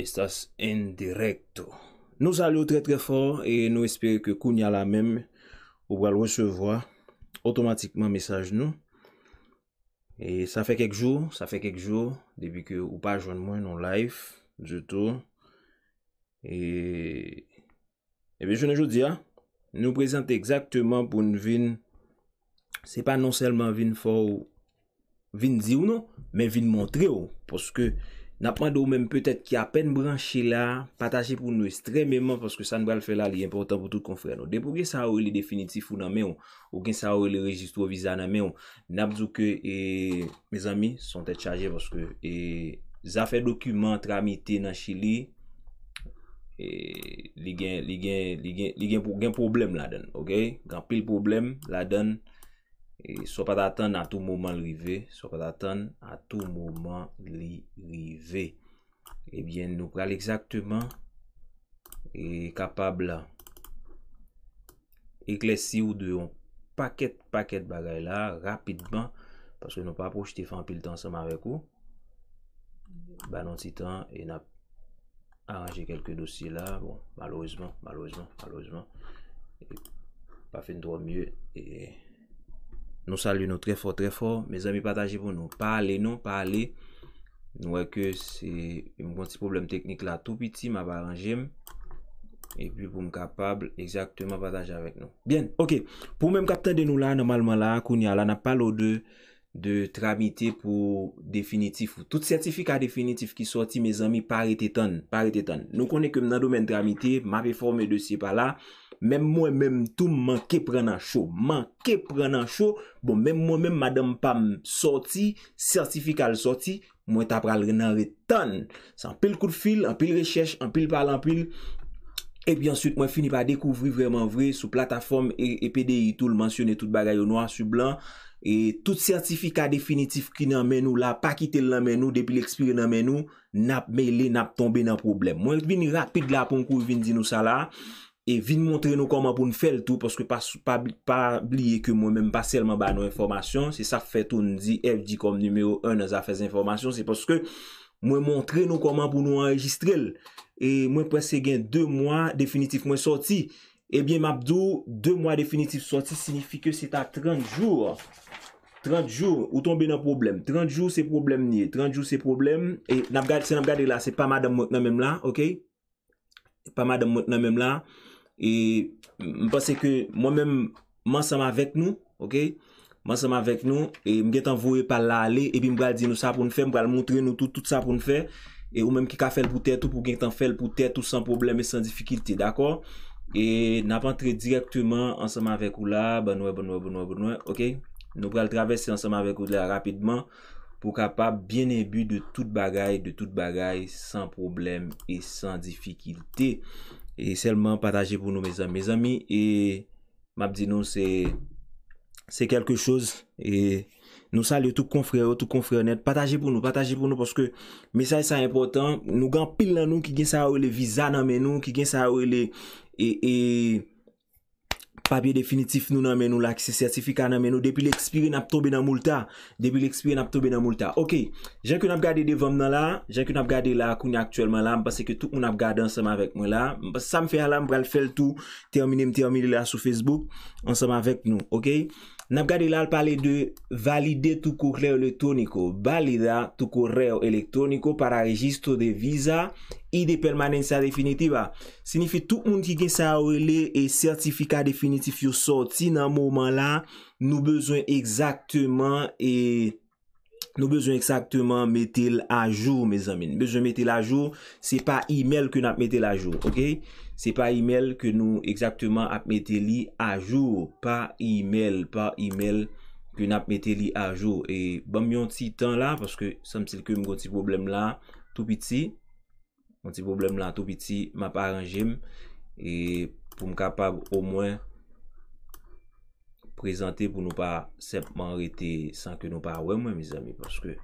Estas indirekto Nou salou tre tre for E nou espere ke koun ya la mem Ou wal wesevoa Otomatikman mesaj nou E sa fe kek jou Sa fe kek jou Depi ke ou pa joun mwen nou laif Joutou E Ebe joun anjoudi ha Nou prezante ekzaktman pou nou vin Se pa non selman vin for Vin di ou nou Men vin montre ou Poske Napman de ou menm peutet ki apen branche la, patache pou nou estremement paske san bral fè la li important pou tout kon fren. De pou gen sa ou e li definitif ou nan men ou gen sa ou e li registro vizan non, nan men ou, napdou ke e, me zami, son te chaje paske e, zafè dokument tramite nan chili, e, li gen, li gen, li gen, li gen problem la den, ok? Gan pil problem la den. e so pa datan a tou mouman li rive so pa datan a tou mouman li rive ebyen nou pral exaktouman e kapab la e kles si ou de yon paket paket bagay la rapidman paske nou pa projete fan pil tan seman vek ou ba nou titan e na aranje kelke dosye la bon malouzman malouzman malouzman e pa fin drou miye e Nou sali nou tre fort, tre fort. Non, me zami pataje pou nou pale, nou pale. Nou wè ke se mwen ti problem teknik la. Tou piti, ma ba rangem. E pi pou m kapable, exaktement pataje avèk nou. Bien, ok. Pou mèm kapte de nou la, normalman la akounia la, nan pale ou de... De tramite pou definitif Ou tout sertifika definitif ki sorti Me zami parete ton Nou konen kem nan domen tramite Ma reforme de si pa la Mem mwen menm tou manke prena chou Manke prena chou Bon menm mwen menm madan pa m sorti Sertifika l sorti Mwen tapra l rena re ton San pil kou de fil, an pil rechech, an pil palan pil E pi ansuit mwen fini pa dekouvri Vreman vre sou plataform E pdi tout l mansyone tout bagay yo noa Sou blan E tout sientifika definitif ki nan men nou la, pa kite l nan men nou, depi l ekspire nan men nou, nap mele, nap tombe nan problem. Mwen vin rapide la ponkou, vin di nou sa la, e vin montre nou koman pou nou fel tou, poske pa blye ke mwen men paselman ba nou informasyon, se sa fè tou nou di FGKN1 nan zafèz informasyon, se poske mwen montre nou koman pou nou enregistrel, e mwen presse gen 2 mwa definitif mwen soti. Ebyen eh mabdo, 2 mwa definitif soti signifi ke se ta 30 jour, 30 jour ou tombe nan problem 30 jour se problem nye 30 jour se problem E nap gade se nap gade la se pa ma dam mot nan men la Ok Pa ma dam mot nan men la E mpase ke mwen men Mansama vek nou Ok Mansama vek nou E mwen gen tan vowe pal la ale E pi mbale di nou sa pou nou fe Mbale mwontre nou tout tout sa pou nou fe E ou menm ki ka fel pou tete ou pou gen tan fel pou tete Ou san problem e san difikilte dako E nap antre direktman Mansama vek ou la Ok Nou pral travesse ansenman vek ou de la rapidman pou kapap bien ebi de tout bagay, de tout bagay, san probleme e san difikilte. E selman pataje pou nou me zan, me zan mi, e map di nou se, se kelke chouz, e nou sali ou tout konfreyo, tout konfreyo net. Pataje pou nou, pataje pou nou, paske mesay sa impotant, nou gan pil nan nou ki gen sa ou le viza nan men nou, ki gen sa ou le, e, e, papier définitif nous nan nous l'accès certifié certificat nous depuis l'expiré n'a tombé dans multa depuis l'expiré n'a tombé dans multa OK j'ai que n'a gardé devant nous là j'ai que n'a gardé là qu'on actuellement là parce que tout monde a gardé ensemble avec moi là ça me fait là on va faire tout terminer me terminer là sur Facebook ensemble avec nous OK N ap gade lal pale de valide tou kou kler elektroniko, balida tou kou kler elektroniko para registro de visa e de permanensia definitiva. Sini fite tout moun ki gen sa ou ele e sertifika definitif yo soti nan mouman la nou bezwen ekzakteman metil ajou mez amin. Bezwen metil ajou se pa email ke nap metil ajou. Se pa e-mail ke nou ekzaktman ap meteli a jour. Pa e-mail. Pa e-mail ke nou ap meteli a jour. E bom yon ti tan la. Paske sanm silke m gonti problem la. Tou piti. Gonti problem la. Tou piti. Ma pa aranjim. E pou m kapab ou mwen. Prezante pou nou pa sempman rete. Sanke nou pa awen mwen mizami. Paske.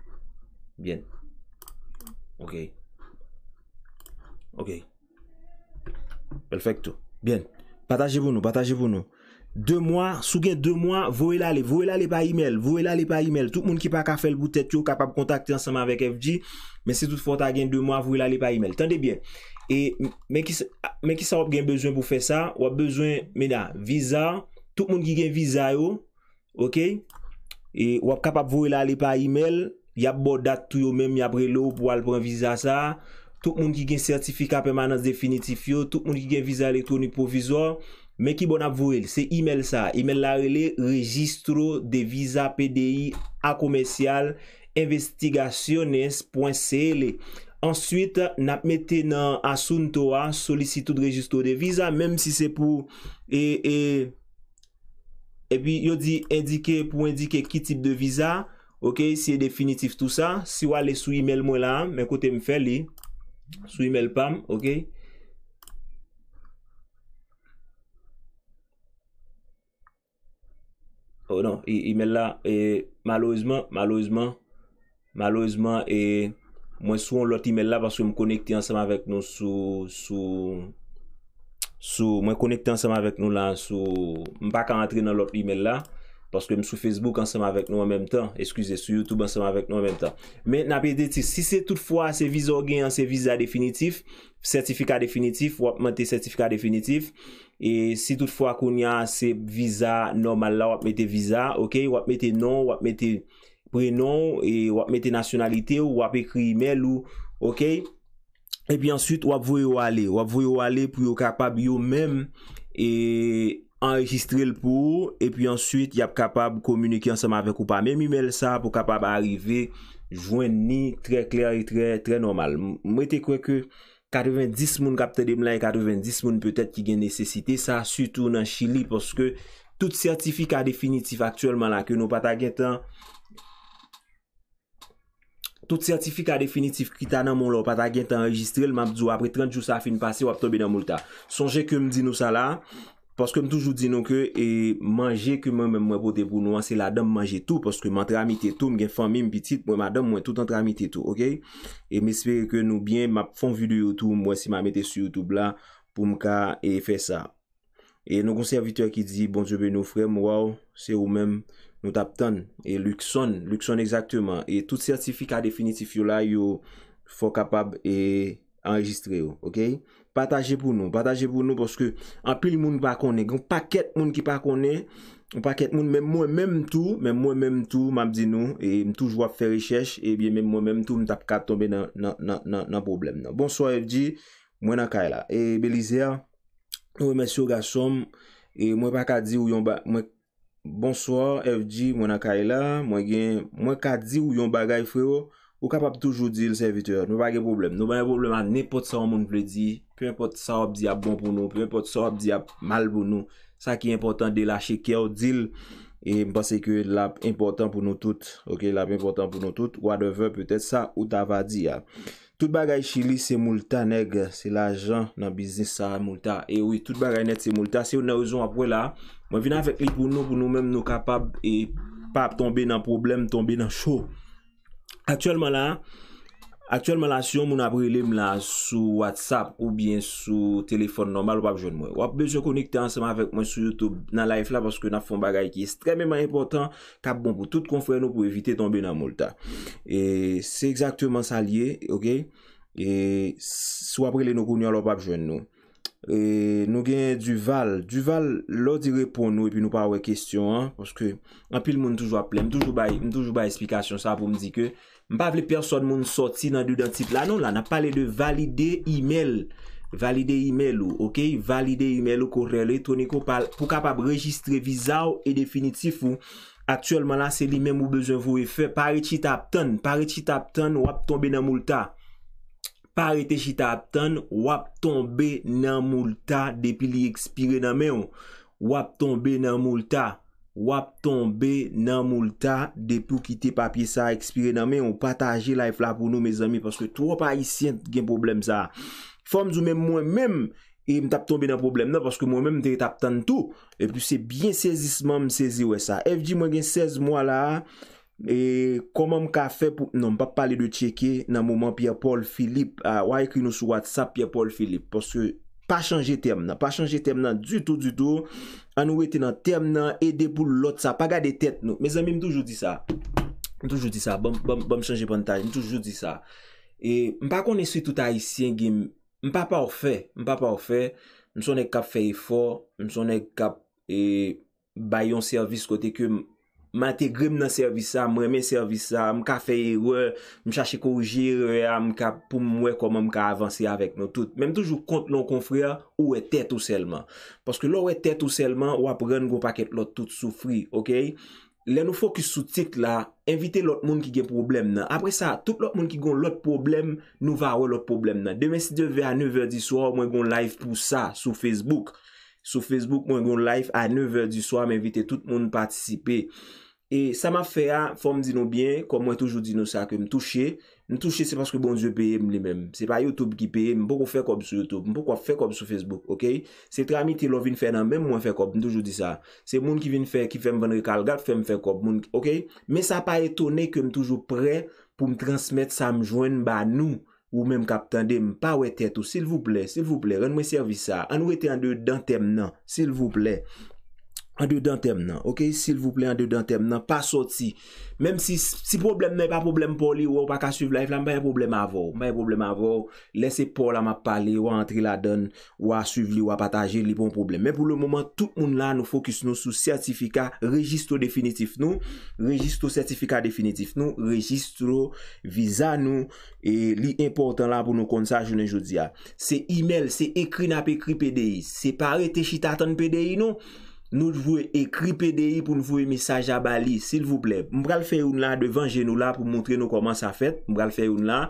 Bien. Ok. Ok. Ok. Perfecto. Bien. Partagez vous nous, partagez vous nous. Deux mois, sous deux mois, vous allez vous allez par email, vous là par email. Tout le monde qui pas café le bout de capable de contacter ensemble avec FG. Mais c'est toutefois t'as gain deux mois, vous allez par email. Tendez bien. Et, mais qui, ah, mais qui ça a besoin pour faire ça? Ou a besoin, mais là, visa. Tout le monde qui gagne visa, yo. OK? Et, ou capable vous là par email. Y a beau date tout yo même, y a pour aller prendre visa ça. tout moun ki gen sertifika permanans definitif yo, tout moun ki gen vizal etouni provizor, men ki bon ap vou el, se imel sa, imel la re le, registro de vizal PDI a komensyal, investigationes.cl, answit, nap mette nan asunto a, solisito de registro de vizal, menm si se pou, e pi yo di indike pou indike ki tip de vizal, ok, si e definitif tout sa, si wale sou imel mwen la, menkote mi fel li, Sou e-mail pa m, okey? O, oh nou, e-mail la, e, malouzman, malouzman, malouzman, e, mwen sou an lot e-mail la, mwen sou mwen konekte anseman vek nou, sou, sou, sou, mwen konekte anseman vek nou la, sou, mwen baka antre nan lot e-mail la. Paske m sou Facebook anseman avèk nou anmèm tan. Eskuse sou YouTube anseman avèk nou anmèm tan. Men apè de ti. Si se toutfwa se vizor gen anse vizor definitif. Sertifika definitif. Wap mète sertifika definitif. E si toutfwa kon ya se vizor normal la. Wap mète vizor. Wap mète non. Wap mète prenon. E wap mète nasyonalite. Wap mète kri email. E pi answit wap vwe wale. Wap vwe wale pou yo kapab yo mèm. E... enregistre l pou ou, epi answit, yap kapab komuniki ansam avek ou pa, men mi mel sa, pou kapab a arrive, jwen ni, tre kler, tre normal. Mwen te kwen ke, 90 moun kapte dem la, 90 moun petet ki gen nesesite, sa sutou nan Chili, poske, tout sertifika definitif aktuelman la, ke nou pata gen tan, tout sertifika definitif, ki tan nan moun la, pata gen tan enregistre l, apre 30 jou sa fin pase, wap tobe nan mou ta. Sonje ke mdi nou sa la, e, Paske m toujou di nou ke, e manje ke mwen mwen mwen pote pou nou an, se la dam manje tou, paske m an tramite tou, m gen fami m pitit, mwen ma dam mwen tout an tramite tou, okey? E m espere ke nou byen m ap fon vide yo tou, mwen si m amete su yo tou bla, pou m ka e fe sa. E nou konserviteur ki di, bon jebe nou frem, waw, se ou men nou tap ton, e luk son, luk son exakteman, e tout sertifika definiti fyo la yo fok kapab e anregistre yo, okey? Pataje pou nou, pataje pou nou, poske anpil moun pa konen, gen ou paket moun ki pa konen, ou paket moun, men mwen men mtou, men mwen men mtou, mabdi nou, e mtou jwa fè richèche, e bie men mwen men mtou, nou tap kat tombe nan problem nan. Bonswa FG, mwen akay la. E Belizea, wè mèsyo gasom, e mwen pakat di ou yon ba, mwen, bonswa FG, mwen akay la, mwen gen, mwen kat di ou yon bagay frèo, Ou kapap toujou dil serviteur, nou pa gen problem Nou pa gen problem an, nepot sa woun moun ple di Pe import sa wap di ap bon pou nou Pe import sa wap di ap mal pou nou Sa ki important de la cheke ou dil E mpase ki la important pou nou tout Ok, la important pou nou tout Whatever, petet sa, ou ta va di Tout bagay chili se moultan neg Se la jan nan biznis sa moultan E oui, tout bagay net se moultan Se yon nou yon apwe la Mwen vina vek li pou nou, pou nou menm nou kapap E pa ap tombe nan problem, tombe nan chou Atchèlman la, atchèlman la, si yon moun aprele m la sou WhatsApp ou bien sou telefon normal, wap jwen mwen. Wap bejou konikte ansèman avèk mwen sou YouTube nan life la, poske nan fon bagay ki estremèman important, tab bon pou tout konfre nou pou evite tombe nan moulta. E, se ekzaktèman sa liye, ok? E, sou aprele nou konye wap jwen nou. E, nou genye du val. Du val, lò di repon nou, epi nou pa wè kestyon, poske anpil moun toujwa ple, m toujwa ba esplikasyon, sa pou m di ke. Mpa vle person moun soti nan dudan tit la, nan la nan pale de valide email Valide email ou, ok, valide email ou korrele, toni ko pal pou kapap registre viza ou e definitif ou Aktuelman la se li men mou bezon vou e fe, pare chita aptan, pare chita aptan wap tombe nan moulta Pare te chita aptan, wap tombe nan moulta depi li ekspire nan men ou Wap tombe nan moulta wap tombe nan mou lta depou ki te papye sa ekspire nan men ou pataje life la pou nou me zami paske tou wap a isyent gen problem sa fom zou men mwen men e m tap tombe nan problem nan paske mwen men m te tap tan tout e pi se bien sezisman m sezi we sa FG mwen gen 16 mwa la e koman m ka fe pou nan m pa pale de cheke nan mouman Pia Paul Philippe waye ah, ki nou su WhatsApp Pia Paul Philippe paske Pa chanje tem nan, pa chanje tem nan, du tou, du tou, anou eti nan, tem nan, ede pou lot sa, pa gade tet nou. Me zanmi m toujou di sa, m toujou di sa, bom chanje pantaj, m toujou di sa. E m pa konen se tout haisyen gen, m pa pa ofe, m pa pa ofe, m sonen kap feyifo, m sonen kap e, bayon servis kote kem. Mwen te grim nan servisa, mwen reme servisa, mwen ka feye wè, mwen chache korjir, mwen ka poum mwen koman mwen ka avansi avèk nou tout. Men mwen toujou kont loun konfrè, ou wè tèt ou selman. Paske lò wè tèt ou selman, wè apren goun pakèt lò tout sou fri, ok? Lè nou fokus sou tit la, invite lòt moun ki gen problem nan. Apre sa, tout lòt moun ki goun lòt problem, nou va wè lòt problem nan. Demen si devè a 9 vèrdi so, mwen goun live pou sa sou Facebook. Sou Facebook mwen goun life a 9h du soya mwen evite tout moun patisipe. E sa ma fe a fom di nou byen, kom mwen toujou di nou sa ke m touche. M touche se paske bon di yo peye m li men. Se pa Youtube ki peye, m pou kwa fe kop sou Youtube, m pou kwa fe kop sou Facebook. Se tramite lò vin fe nan men mwen fe kop, m toujou di sa. Se moun ki vin fe, ki fe m ven rekal gat, fe m fe kop. Me sa pa etone ke m toujou pre pou m transmet sa m jwen ba nou. Ou menm kapten dem pa wet etou Silvouple, silvouple, renmwen servisa An wete an de dan tem nan, silvouple an de dan tem nan, ok, sil vouple an de dan tem nan pa soti, menm si si problem, menm pa problem pou li, wou pa ka suiv la if la, menm pa yon problem avou, menm pa yon problem avou lese pou la ma pale, wou entri la don, wou a suiv li, wou a pataje li pou yon problem, menm pou le momen tout moun la nou fokus nou sou sertifika registro definitif nou, registro sertifika definitif nou, registro viza nou e li important la pou nou kont sa jounen joudia, se email, se ekri nan pekri pdi, se pare te chita ton pdi nou Nou jvou e ekri PDI pou nou vou e misaj a bali, sil vou pleb. Mbra l fè yon la devanje nou la pou mwontre nou koman sa fèt. Mbra l fè yon la,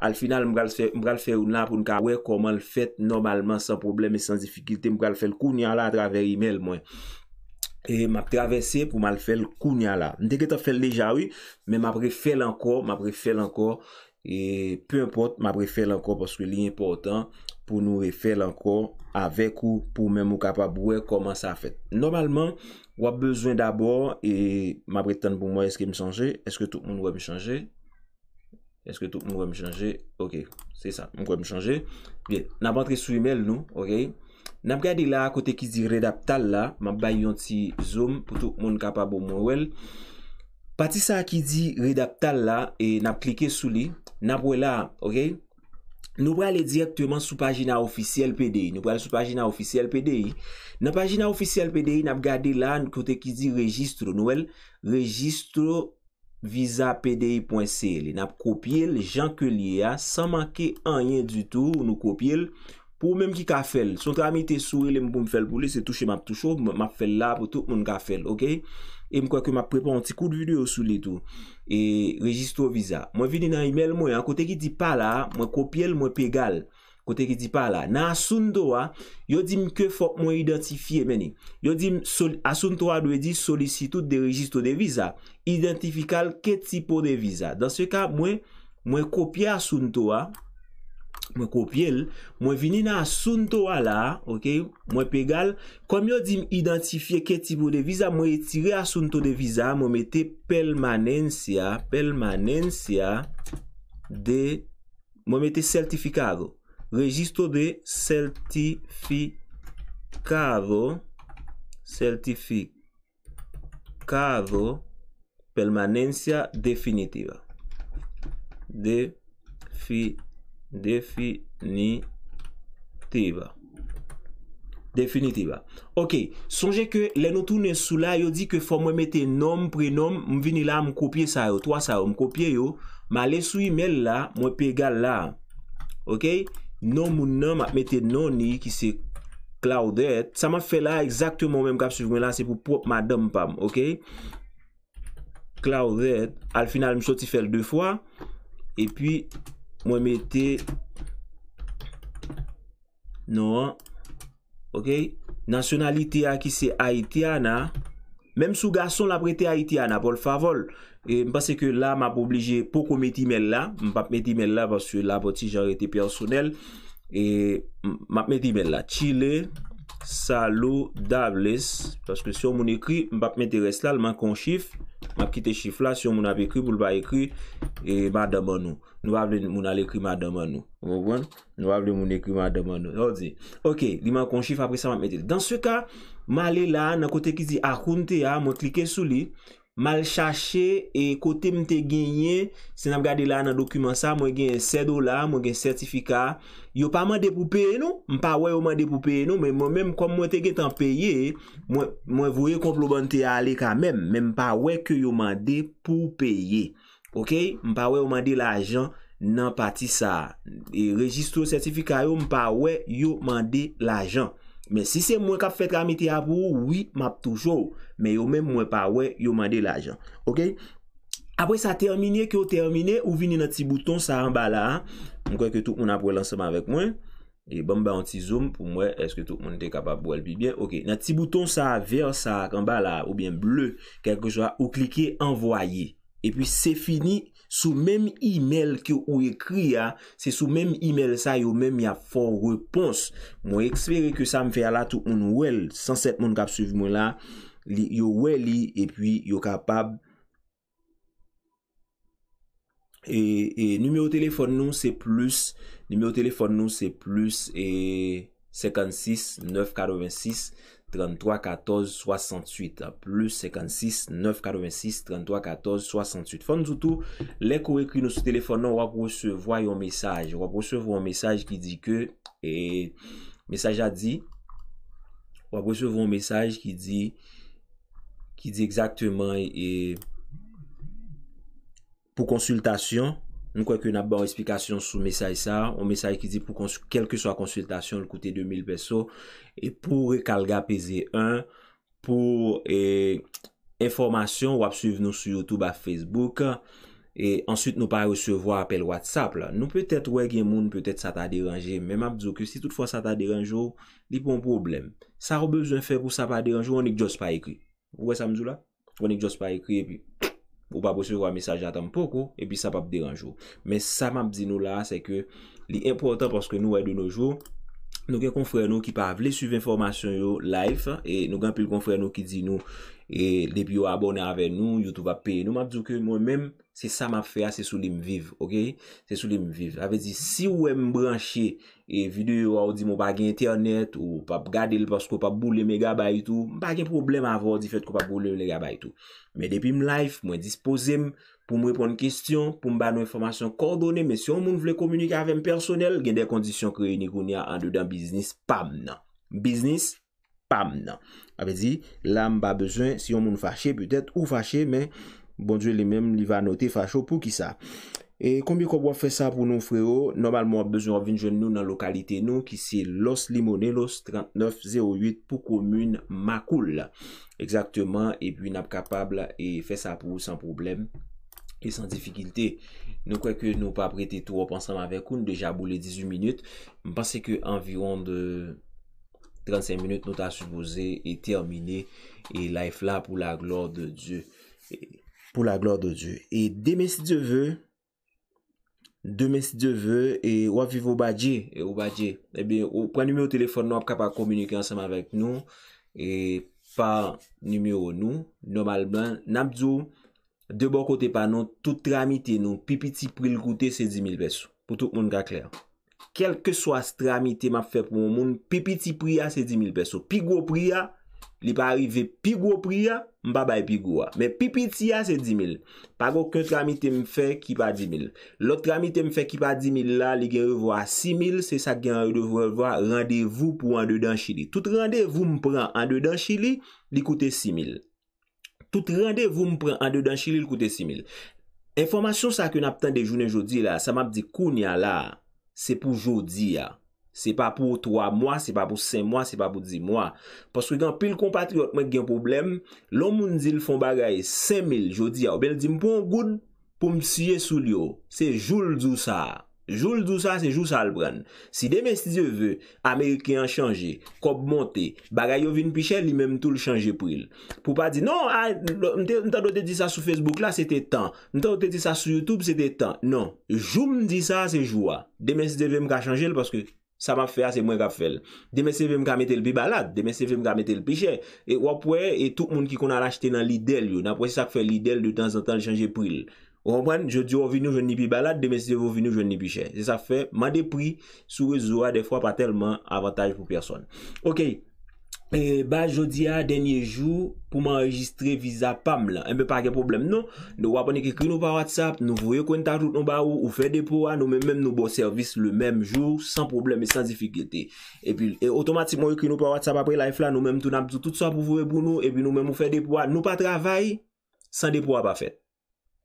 al final mbra l fè yon la pou nou ka wè koman l fèt normalman san probleme e san zifikilte. Mbra l fè l kounya la atraver email mwen. E map travesse pou mal fè l kounya la. Ndè ke ta fè l leja wè, men mapre fè l ankor, mapre fè l ankor. E peu import, mapre fè l ankor poske li yon portan. pou nou refel ankor avek ou pou men mou kapab wèk koman sa a fèt. Normalman, wap bezwen d'abor e mabretan pou mwen eske mi chanje. Eske tout moun wè mi chanje? Eske tout moun wè mi chanje? Ok, se sa, moun wè mi chanje. Gè, nabantre sou email nou, ok? Nab gade la kote ki di redaptal la, mabay yon ti zoom pou tout moun kapab moun wèl. Patisa ki di redaptal la e nab klike sou li, nab wè la, ok? Nou pou ale direktyman sou pajina ofisyel PDI. Nou pou ale sou pajina ofisyel PDI. Nan pajina ofisyel PDI, nan ap gade la nou kote ki di registro nou el. Registro visa PDI.cl. E. Nan ap kopye el, jan ke liye a, san manke anyen du tou nou kopye el. Pou ou menm ki ka fel. Son tramite sou ele m pou m fel pou le se touche map touche ou map fel la pou tout moun ka fel. Ok? E mkwa ke m ap prepon an ti kou di video sou li tou E registro viza Mwen vini nan email mwen Kote ki di pa la Mwen kopye l mwen pe gal Kote ki di pa la Nan asunto wa Yo dim ke fok mwen identifiye meni Yo dim asunto wa dwe di solicitout de registro de viza Identifikal ke tipo de viza Dansi ka mwen Mwen kopye asunto wa mwen kopye l, mwen vini nan asunto wala, ok, mwen pegal kom yo dim identifiye ke tibou de viza, mwen etire asunto de viza, mwen mette permanensya permanensya de mwen mette sertifikado registro de sertifikado sertifikado sertifikado permanensya definitiva definitiva Definitiva Definitiva Ok, sonje ke lè nou toune sou la Yo di ke fò mwen mette nom, prenom Mwen vini la mwen kopye sa yo Mwen kopye yo Mwen le sou imel la, mwen pe egal la Ok, nom mwen nom Mwen mette noni ki se Clouded, sa mwen fè la Exactement mwen kap si mwen lanse pou pop madan Pam, ok Clouded, al final mwen choti fèl De fwa, e pi Mwen mette no an. Ok. Nasyonalite a ki se Haitiana. Mem sou gason la prete Haitiana. Bol favol. E mpase ke la m ap oblije poko met imel la. M pap met imel la vase la poti jan rete personel. E m ap met imel la. Chile. Chile. sa lou dab les taske si yo moun ekri, mbap mette res la lman kon chif, mbap kite chif la si yo moun ap ekri, mbou lba ekri e mada moun nou, nou avde moun al ekri mada moun nou, mou gwen, nou avde moun ekri mada moun nou, lman di ok, li mwen kon chif apre sa mwen mette, dans se ka mwen ale la, nan kote ki di akunte ya, mwen klike sou li Mal chache, e kote mte genye, se nam gade la nan dokumen sa, mwen genye se do la, mwen genye sertifika, yo pa mande pou peye nou, mwen pa we yo mande pou peye nou, men mwen menm kom mwen te genye tan peye, mwen mwen vouye komplobante ale kamem, men mwen pa we ke yo mande pou peye, ok, mwen pa we yo mande la ajan nan pati sa, e registro sertifika yo mwen pa we yo mande la ajan Men si se mwen kap fet kwa mi te ap wou, wii map toujou. Men yo men mwen pa wè, yo man de la jan. Ok? Apo sa termine, ki yo termine, ou vini nan ti bouton sa an ba la. Mwen kwenke tou mwen ap wè lansman vek mwen. E bon mwen an ti zoom pou mwen, eske tou mwen te kapap wè l pi bie. Ok, nan ti bouton sa ver sa an ba la, ou bien bleu, kelkou jwa, ou klike envoye. E pi se fini. Sou menm e-mail ki ou ekri ya, se sou menm e-mail sa, yo menm ya fon repons. Mwen eksperi ke sa m fe ala tou un wel, sanset moun kap suvi mwen la, yo wel li, epwi yo kapab. E, e nume o telefon nou se plus, nume o telefon nou se plus, e 56 986. 33, 14, 68 Plus 56, 9, 86 33, 14, 68 Fon doutou, lè kou ekri nou sou telefon nou Wap recevwa yon mesaj Wap recevwa yon mesaj ki di ke Mesaj a di Wap recevwa yon mesaj ki di Ki di exactamente Pou konsultasyon Nou kwenke yon ap ban resplikasyon sou mesaj sa, ou mesaj ki di pou kelke so a konsultasyon l koute 2000 peso, e pou kalga PZ1, pou e informasyon, wap suive nou su Youtube a Facebook, e answit nou pa recevo apel WhatsApp la. Nou petet wè gen moun, petet sa ta deranje, men map dzo ki si tout fwa sa ta deranjou, li pou an problem. Sa rou bezon fè pou sa ta deranjou, wè sa mdjou la, wè sa mdjou la, wè sa mdjou la, wè sa mdjou la, Ou pa posye kwa mesaj atanm pokou E pi sa pa pderanjou Men sa map di nou la se ke Li impotant paske nou wè di nou jou Nou gen konfrè nou ki pa avle suv informasyon yo Life E nou gen pil konfrè nou ki di nou E lep yo abonè avè nou Youtube apè Nou map di nou ke nou mèm Se sa ma fè a, se sou li m'viv, ok? Se sou li m'viv. A ve di, si ou m'branchi, e, e vide ou a ou di m'o bagi internet, ou bagi gade li pasko pa boule m'ega bayi tou, m'bagi problem avor di fèt ko pa boule m'ega bayi tou. Me depi m'life, mwen dispose m'pou m'repon kistyon, pou m'ba nou informasyon kordonen, me si yon moun vle komunika avem personel, gen de kondisyon kre yon ikoun ya andou dan biznis, pam nan. Biznis, pam nan. A ve di, la m'ba bezwen, si yon moun fache, pwetet ou fache, men, Bonjou li mem li va anote fachou pou ki sa. E kombi kou wap fe sa pou nou freyo, normalmou ap bezoun avin joun nou nan lokalite nou, ki si los limonelos 3908 pou komoun makoul. Eksakteman, e pi nou ap kapabla e fe sa pou san problem, e san difikilte. Nou kwek ke nou pa ap rete tou wap ansan avèkoun, deja bou le 18 minute, mpase ke anviron de 35 minute nou ta supose et termine, e laif la pou la glor de Diyo. pou la glor do dju. E demes de ve, demes eh de ve, e waviv obadje, e obadje, e be, ou pren nume ou telefon nou ap kap a kominike ansanman vek nou, e pa nume ou nou, normal ben, nabdou, debo kote pa nou, tout tramite nou, pipiti pril koute se 10.000 beso, pou tout moun ga kler. Kelke swa stramite ma fe pou moun, pipiti pria se 10.000 beso, pigwo pria, Li pa arrive pi gwo pri ya, mpa bay pi gwo ya. Men pi piti ya se 10.000. Pa gwo kwen tramite m fe ki pa 10.000. Lot tramite m fe ki pa 10.000 la, li gen revwa 6.000. Se sa gen revwa randevou pou an de dan chili. Tout randevou m pran an de dan chili, li koute 6.000. Tout randevou m pran an de dan chili, li koute 6.000. Enfomasyon sa ke nap tante de jounen jodi la, sa map di koun ya la, se pou jodi ya. Se pa pou 3 mwa, se pa pou 5 mwa, se pa pou 10 mwa. Pos wigan, pil kompatriot mwen gen problem, lom moun zil fon bagay 5 mil jodi ya ou. Bel di mpon goun pou msije sou li yo. Se joul dousa. Joul dousa se joul salbran. Si demen si di yo ve, Amerikean chanje, kob monte, bagay yo vin pichel, li men mtoul chanje pou il. Pou pa di, non, nta do te di sa sou Facebook la, se te tan. Nta do te di sa sou Youtube, se te tan. Non, joul mdi sa se jowa. Demen si di yo ve mka chanje l, paske... Sa map fè a, se mwen kap fèl. Deme se fèm kamete l pi balad. Deme se fèm kamete l pi chè. E wap wè, e tout moun ki kon al achete nan lidèl yo. Na pwè se sa fè lidèl de tan zan tan chanje pril. Ou wap wè, je di wò vini ou jouni pi balad. Deme se vò vini ou jouni pi chè. Se sa fè, ma depri sou rezo a defwa pa telman avantaj pou person. Ok. E ba jodi a denye jou pou m enregistre viza pam la E me pa gen problem non? nou Nou wapon e ki kri nou pa whatsapp Nou vwoye kon ta jout nou ba ou Ou fe depo a Nou men men nou bo servis le menm jou San problem e san zifikilte E pi e otomatikman ou kri nou pa whatsapp apre la ifla Nou menm tou na bzou tout sa pou vwoye pou nou E pi nou menm ou fe depo a Nou pa travay San depo a pa fet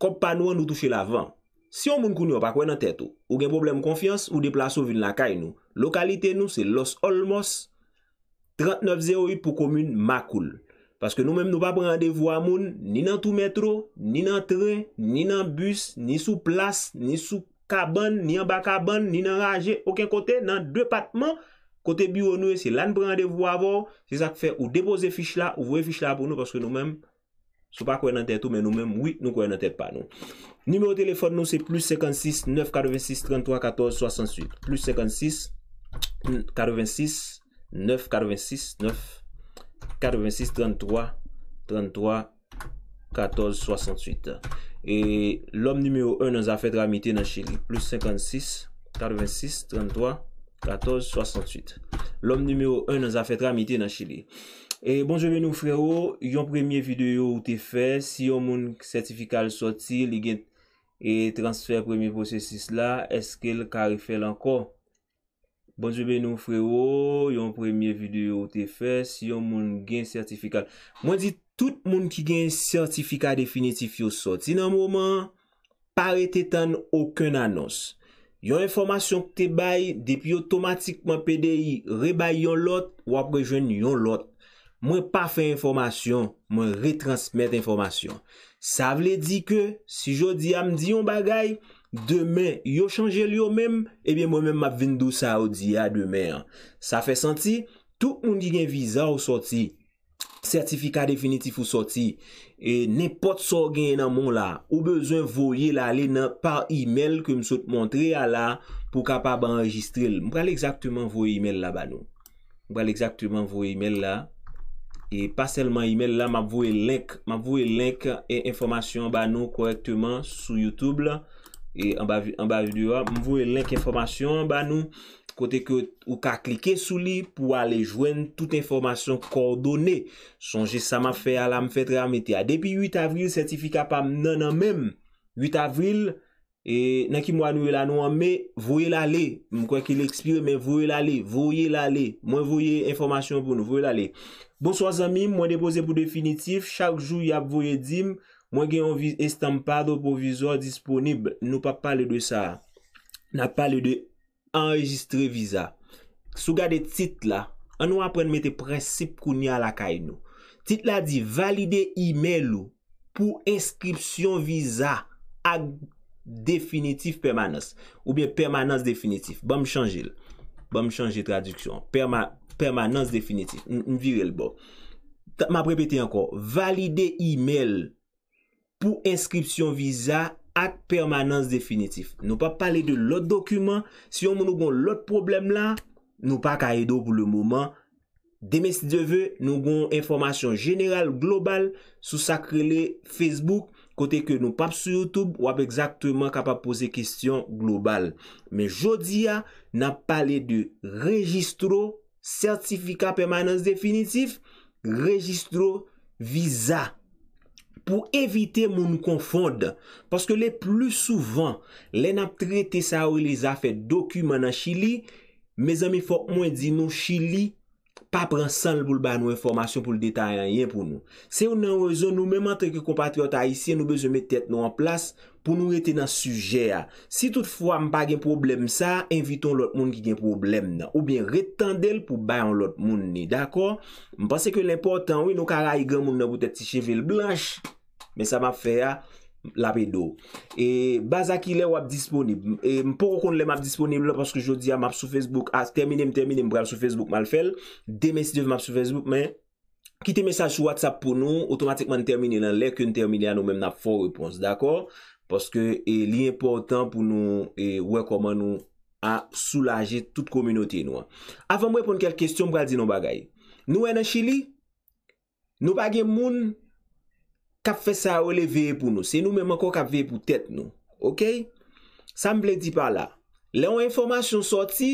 Kop pa nou an nou touche la van Si yon moun kon yo pa kwen nan teto Ou gen problem konfians Ou deplaso vin la kay nou Lokalite nou se Los Olmos Ou gen problem konfians 39 08 pou komune Makoul. Paske nou menm nou pa brandevo a moun, ni nan tou metro, ni nan tre, ni nan bus, ni sou plas, ni sou kaban, ni an bakaban, ni nan raje, oken kote nan dwe patman, kote bio nou e, se lan brandevo a vò, se sak fe ou depose fich la, ou vwe fich la pou nou, paske nou menm, sou pa kwen nan tèd tou, men nou menm, oui, nou kwen nan tèd pa nou. Numero telefon nou, se plus 56 946 33 14 68. Plus 56 946 33 14 68. 9, 46, 9, 46, 33, 33, 14, 68. Et l'homme numéro 1 nous a fait ramiter dans Chilie. Plus 56, 46, 33, 14, 68. L'homme numéro 1 nous a fait ramiter dans Chilie. Et bonjour mes nou frérots, yon premier vidéo ou te fè, si yon moun certificale sorti, li gen et transfer premier processus la, eske l kare fè l anko? Bonjoube nou frewo, oh, yon premye videyo te fes, yon moun gen sertifikal. Mwen di, tout moun ki gen sertifikal definitif yo sot. Ti nan mouman, pare te tan oken anons. Yon informasyon ki te bay, depi otomatikman PDI, rebay yon lot, wapre jwen yon lot. Mwen pa fe informasyon, mwen retransmet informasyon. Sa vle di ke, si jodi am di yon bagay, Demen, yo chanje liyo mem, ebyen mwen mem map vindou sa ou diya demen. Sa fe santi, tout moun di gen viza ou soti, sertifika definitif ou soti, e nepot sor gen nan moun la, ou bezon voye la alen nan par email ke msot montre a la pou kapab anregistre. Mwen kal exactement voye email la ba nou. Mwen kal exactement voye email la. E pa selman email la, mwen voye link e informasyon ba nou korekteman sou YouTube la. Mwen e vouye lenk informasyon ba nou Kote ke ou ka klike sou li pou ale jwen tout informasyon kordonne Sonje sa ma fe alam fet re amete ya Depi 8 avril, sertifika pa mnen an men 8 avril, e nan ki mwen ouye la nou an men Vouye la le, mwen kwen ki l'ekspliwe men Vouye la le, vouye la le Mwen vouye informasyon pou nou, vouye la le Bon soazan mim, mwen depoze pou definitif Chak jou yap vouye dim Mwen gen yon estampado pou vizor disponib, nou pa pale de sa. Na pale de enregistre viza. Sou gade titla, an nou apren mette prensip koun ya lakay nou. Titla di valide email pou inskripsyon viza ag definitif permanens. Ou bien permanens definitif. Ba m chanje tradiksyon. Permanens definitif. M virel bo. Ma prepeti anko. Valide email... pou inskripsyon viza ak permanans definitif. Nou pa pale de lot dokumen, si yon moun nou goun lot problem la, nou pa ka e do pou le mouman. Deme si de ve, nou goun informasyon general, global, sou sakrele Facebook, kote ke nou pap sou YouTube, wap ekzaktouman kapap pose kestyon global. Me jodi ya, nan pale de registro, sertifika permanans definitif, registro viza. pou evite moun konfonde, paske le plou souvan, le nap trete sa ou li zafe dokuman an chili, me zami fok mwen di nou chili, pa prensan l boul bay nou informasyon pou l detayan yen pou nou. Se yon nan rezon nou, me mante ke kompatriot a yisi, nou bezon met tèt nou an plas pou nou retenan suje a. Si toutfwa m pa gen problem sa, inviton l ot moun ki gen problem nan, ou bien reten del pou bayan l ot moun ni, dako? M pase ke l important, oui, nou kara yi gen moun nan boutet ti cheve l blanche, men sa ma fe a. la pe do, e baz a ki lè wap disponib, e m pou wakon lè map disponib lè, paske jodi a map sou Facebook, a termine m termine m bral sou Facebook mal fel, demesidev map sou Facebook men, kite mesaj sou WhatsApp pou nou, otomatikman termine lè, kwen termine an nou men ap fò repons, d'akor, paske e, li important pou nou, e wèkoman nou, a soulaje tout kominote nou an. Afan m wèpon kel kestyon m bral di nou bagay, nou wè nan Chili, nou bagye moun, Kap fese a ou le veye pou nou Se nou men man kon kap veye pou tet nou Ok, sa m ble di pa la Le yon informasyon sorti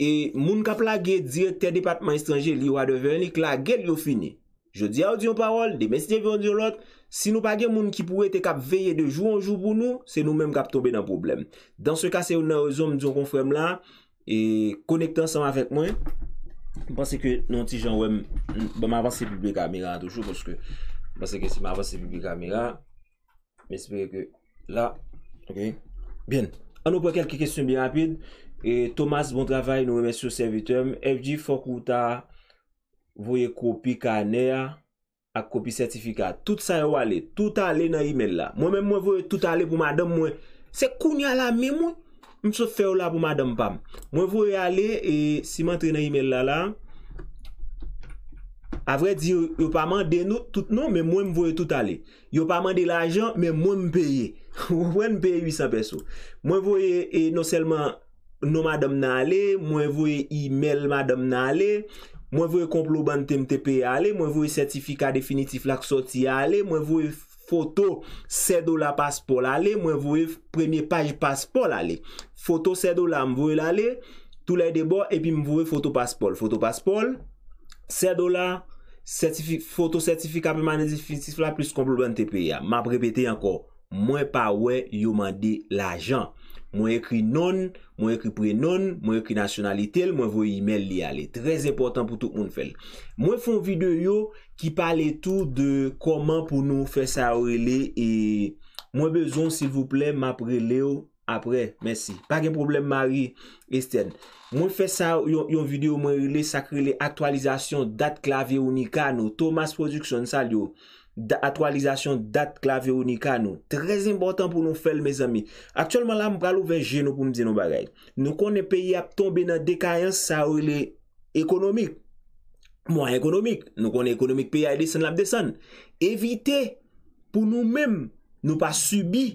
E moun kap la ge Dire tel departman istranje li wade ven Li k la gel yo fini Je di a ou di yon parol, de mesje vi yon di yon lot Si nou pa ge moun ki pou ete kap veye De jou an jou pou nou, se nou men kap tobe nan problem Dans se ka se yon na ozom Diyon konfrem la E konekta ansan avet mwen Pansi ke nou ti jan wem M avansi publika mera toujou poske Basè kèsi m avansè bibi kamera. M espere ke la. Ok. Bien. An nou pouè kelke kèsyon bi rapide. Thomas, bon travay. Nou remes yo servitèm. FG Fokouta. Voye kopi kane ya. Ak kopi sertifikat. Tout sa yo wale. Tout ale nan email la. Mwen mèm mwen voye tout ale pou m adem mwen. Se koun ya la mè mwen. M sou fè ou la pou m adem pam. Mwen voye ale. Si m entre nan email la la. Avre di yo pa mande nou tout nou, men mwen mwoye tout ale. Yo pa mande l'ajan, men mwen mpeye. Mwen mpeye 800 peso. Mwen mwoye, e non selman, nou madam nan ale, mwen mwoye email madam nan ale, mwen mwoye komploban temtepe ale, mwen mwoye sertifika definitif lak soti ale, mwen mwoye foto, sedola paspol ale, mwen mwoye premye paj paspol ale. Foto sedola mwoye lale, tou la e debo, e pi mwoye foto paspol. Foto paspol, sedola paspol, Foto sertifik api manen zifitif la plus komplo ben tepe ya Ma prebete anko Mwen pa we yo mande la jan Mwen ekri non, mwen ekri prenon, mwen ekri nasyonalitel Mwen vo email li ale Trez important pou tout moun fel Mwen fon video yo ki pale tout de koman pou nou fe sa orele Mwen bezon sil vouple ma preleo apre, mersi Pa gen problem mari, esten Mwen fè sa yon video mwen yon lè sakri lè aktualizasyon dat klavye ou nika nou. Thomas Productions sal yo. Aktualizasyon dat klavye ou nika nou. Trèz important pou nou fèl mè zami. Aktualman la mwen pralou vè genou pou mzen nou bagay. Nou konè peyi ap tombe nan dekayans sa ou lè ekonomik. Mwen ekonomik. Nou konè ekonomik peyi a lè sen lap de sen. Evite pou nou mèm nou pa subi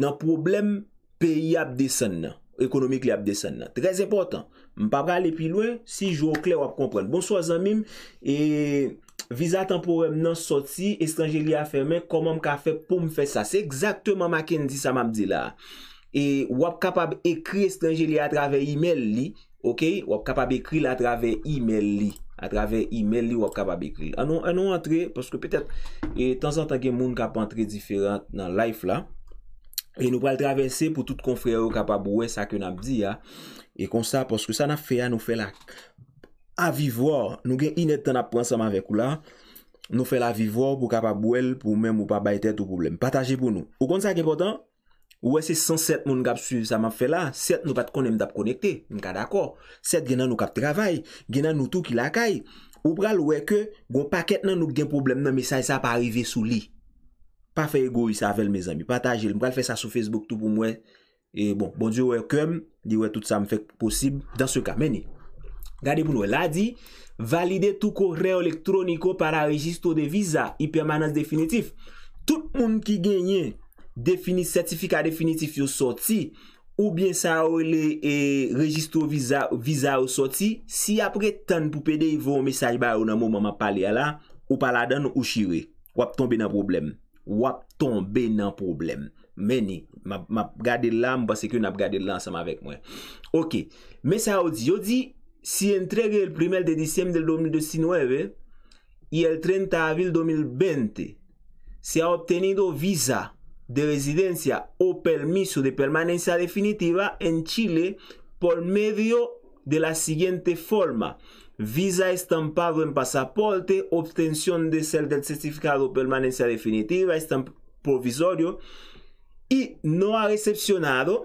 nan problem peyi ap de sen nan. ekonomik li ap desen nan. Trez importan, mpa brale pi lwen, si jwo kler wap kompren. Bonsoazan mim, e, visa temporem nan soti, estranger li afermen, koman mka fe pou mfe sa. Se exaktman maken di sa mam di la. E wap kapab ekri estranger li a traver email li, wap kapab ekri la traver email li. A traver email li wap kapab ekri. Anon antre, paske petet, e, tan zantage moun kapantre diferent nan life la. E nou pral travese pou tout kon freyo kapa bouwe sa ke nan ap di ya E kon sa, poske sa nan fe ya nou fe la avivor Nou gen inet tan ap pran seman vek ou la Nou fe la avivor pou kapa bouwel pou men mou pa bayte tout problem Pataje pou nou Ou kon sa gen potan? Ou we se san set moun gap su seman fe la Set nou pat kon emdap konekte, mka dako Set gen nan nou kap travay, gen nan nou tou ki lakay Ou pral weke, gon paket nan nou gen problem nan mesay sa pa arrive sou li Pa fe ego yi savel me zami. Pataje yi. Mwal fe sa sou Facebook tou pou mwen. E bon. Bon diwe kèm. Diwe tout sa mwè fèk posib. Dans sou kameni. Gade pou mwen. La di. Valide tou kore elektroniko para registro de visa. Yi permanans definitif. Tout moun ki genye. Defini sertifika definitif yo sorti. Ou bien sa ou le e, registro visa yo sorti. Si apre tan pou pede yi vou mensaj ba ou nan mou mama pali ala. Ou pala dan ou shire. Wap tonbe nan probleme. wap tombe nan problem. Meni, ma ap gade lam basè ki yo nap gade lansam avèk mwen. Ok, me sa ou di, yo di, si entregè el primer de disem del 2019 eh, i el 30 avil 2020 se a obtenido visa de rezidensya ou permiso de permanensia definitiva en Chile por medio de la siguiente forma. visa estampado en pasaporte, obtensyon de sel del sertifikado permanensia definitiva, estamp provisorio, i nou a resepsyonado,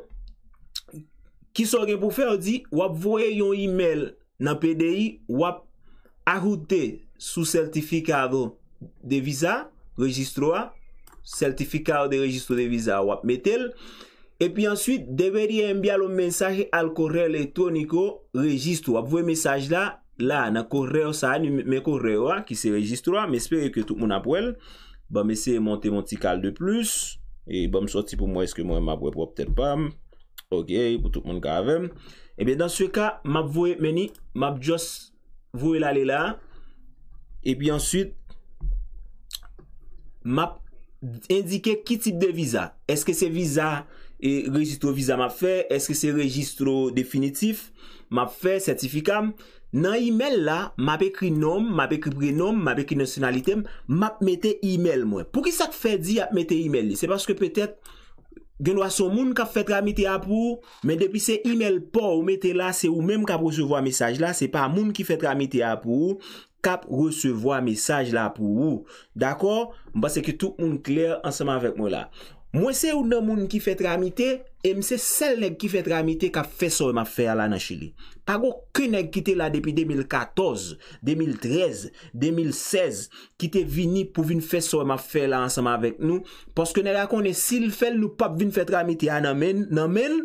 ki soke pou fè ou di, wap vwe yon email nan PDI, wap ajoute sou sertifikado de visa, registro a, sertifikado de registro de visa, wap metel, epi answit, deberi envya loun mensaje al korre elektroniko, registro, wap vwe mensaj la, La, nan kou reyo sa an, men kou reyo a, ki se registro a, men espere ke tout moun ap wèl, ba men se monte mon ti kal de plus, e ba bon, men sorti pou mwen eske mwen map wèp wop terpam, ok, pou tout moun gavèm, e eh ben dans sou e ka, map vwè meni, map jos vwè lalè la, e pi answit, map indike ki tip de visa, eske se visa, registro visa map fè, eske se registro definitif, map fè, sertifika m, Nan email la, m ap ekri nom, m ap ekri prenom, m ap ekri nasyonalitem, m ap mette email mwen. Pou ki sa te fe di ap mette email li? Se baske petet genwa son moun kap fet ramite ap wou, men depi se email po ou mette la, se ou menm kap resevo a mesaj la, se pa moun ki fet ramite ap wou, kap resevo a mesaj la ap wou. Dako? M baske tout moun kler ansama vek mwen la. Mwen se ou nan moun ki fet ramite, e mwen se sel neg ki fet ramite ka feso e ma fe ala nan chili. Pago ki neg ki te la depi 2014, 2013, 2016, ki te vini pou vin fet so e ma fe ala ansama vek nou, poske ne lakone si l fel nou pap vin fet ramite a nan men, nan men,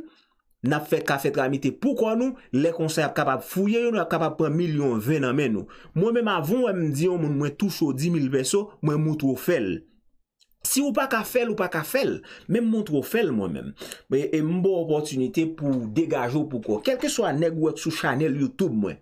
na fet ka fet ramite. Poukwa nou? Lekon se ap kapap fuyen, yon ap kapap pran milyon ve nan men nou. Mwen men avon wè m diyon moun mwen touso di mil beso, mwen moutou fel. Si ou pa ka fèl ou pa ka fèl, mèm moun tro fèl mwen mèm. Mwen yè e mbon oportunite pou degajo pou ko. Kelke so anèk wèk sou chanel YouTube mwen.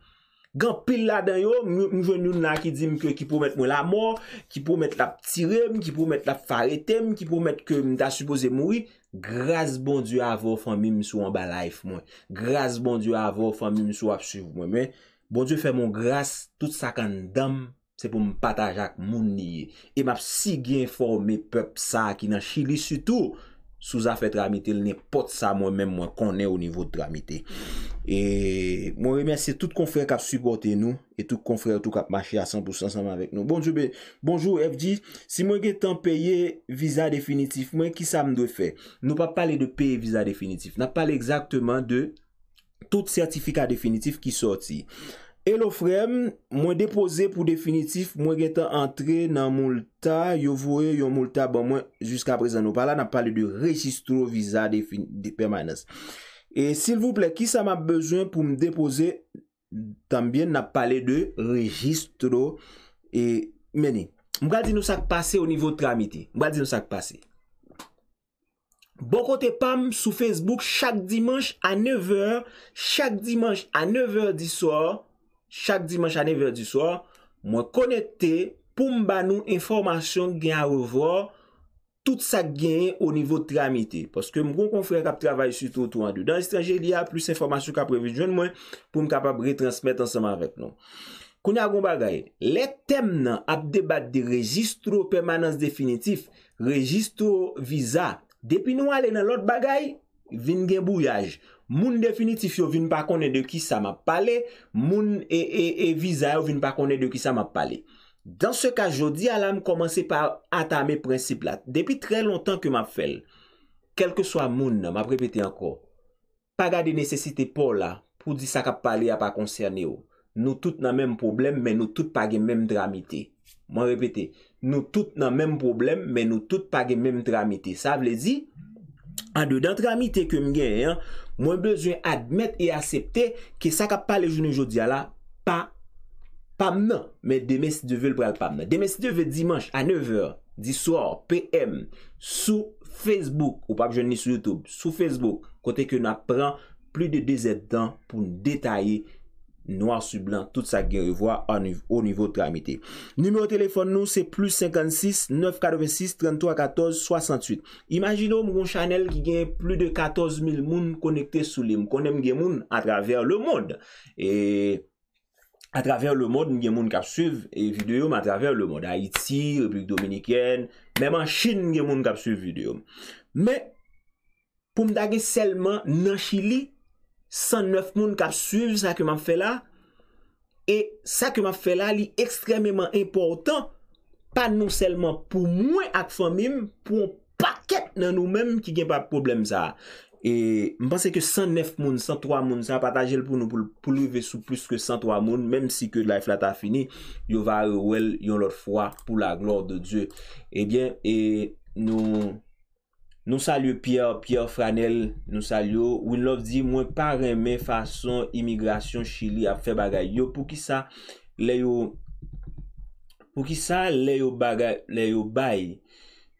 Gan pil la bon den yo, mwen jwen yon nan ki di mke ki pou mèt mwen la mòr, ki pou mèt la ptirem, ki pou mèt la faretem, ki pou mèt ke mta supose moui. Graz bon Diyo avò fami msou an ba laif mwen. Graz bon Diyo avò fami msou apsev mwen mwen. Bon Diyo fè moun graz tout sakandam mwen. Se pou m patajak moun niye. E map si gen for me pep sa ki nan chili sutou. Sou zafet dramite, l nen pot sa mwen men mwen konen ou nivou dramite. E moun remersi tout konfrer kap suporte nou. Et tout konfrer tout kap mache a 100% sanman vek nou. Bonjour FG. Si mwen gen tan peye viza definitif, mwen ki sa mdre fe? Nou pa pale de peye viza definitif. Nan pale exactement de tout sertifika definitif ki sorti. Elo frem, mwen depoze pou definitif mwen geta antre nan mou lta. Yo vouye yon mou lta bon mwen jusqu aprezen nou. Par la nan pale de registro viza de P-. E sil vouple, ki sa ma bezoen pou m depoze tambien nan pale de registro. E meni, mwen gade di nou sak pase ou nivou tramite. Mwen gade di nou sak pase. Bon kote pam sou Facebook chak dimanche a 9h. Chak dimanche a 9h di soor. chak di manch ane ver di swa, mwen konete pou m ban nou informasyon gen a revor, tout sa genye o nivou tramite. Poske m kon kon fwe kap travay sou tout wadou. Dan istranje li a plus informasyon kap revijon mwen pou m kapab retransmet ansama vek nou. Kouni agon bagay, le tem nan ap debat de registro permanans definitif, registro visa, depi nou ale nan lot bagay, vin gen bouyaj. Moun definiti fyo vin pa konen de ki sa map pale, moun e, e, e viza yo vin pa konen de ki sa map pale. Dans se ka jodi, ala m komanse pa ata me prinsip la. Depi tre lontan ke map fel, kelke swa moun, ma repete anko, pa gade nesesite pou la, pou di sa ka pale a pa konserne yo. Nou tout nan menm poublem, men nou tout pa gen menm dramite. Mon repete, nou tout nan menm poublem, men nou tout pa gen menm dramite. Sa vlezi? An de dentre amite kem gen, mwen bezwen admet e asepte ke sakap pale jounen joudi ala, pa, pa mnen, men demen si devye l pou al pa mnen. Demen si devye dimanche a 9h, di soor, PM, sou Facebook, ou pap jounen ni sou Youtube, sou Facebook, kote ke nou apren pli de dezet dan pou nou detaye gen. Noir su blan, tout sa geri vwa au nivou tramite. Numero telefon nou, se plus 56 946 33 14 68. Imaginou moun chanel ki gen plu de 14 mil moun konekte sou li mkonem gen moun atraver le moun. Atraver le moun gen moun kap suv videoum atraver le moun. Haiti, Republik Dominikien, menman Chin gen moun kap suv videoum. Men, pou mdage selman nan Chili, 109 moun kap suvi sa keman fe la, e sa keman fe la li ekstrememan important, pa nou selman pou mwen ak famim, pou an paket nan nou menm ki gen pa problem za. E mpense ke 109 moun, 103 moun, sa patajel pou nou pou li ve sou plus ke 103 moun, menm si ke life la ta fini, yo va e wel, yo lor fwa pou la glor de Diyo. Ebyen, eh e nou... Nou sal yo Pierre, Pierre Franel, nou sal yo Winlove D, mwen parren men fason imigrasyon chili ap fe bagay yo pou ki sa le yo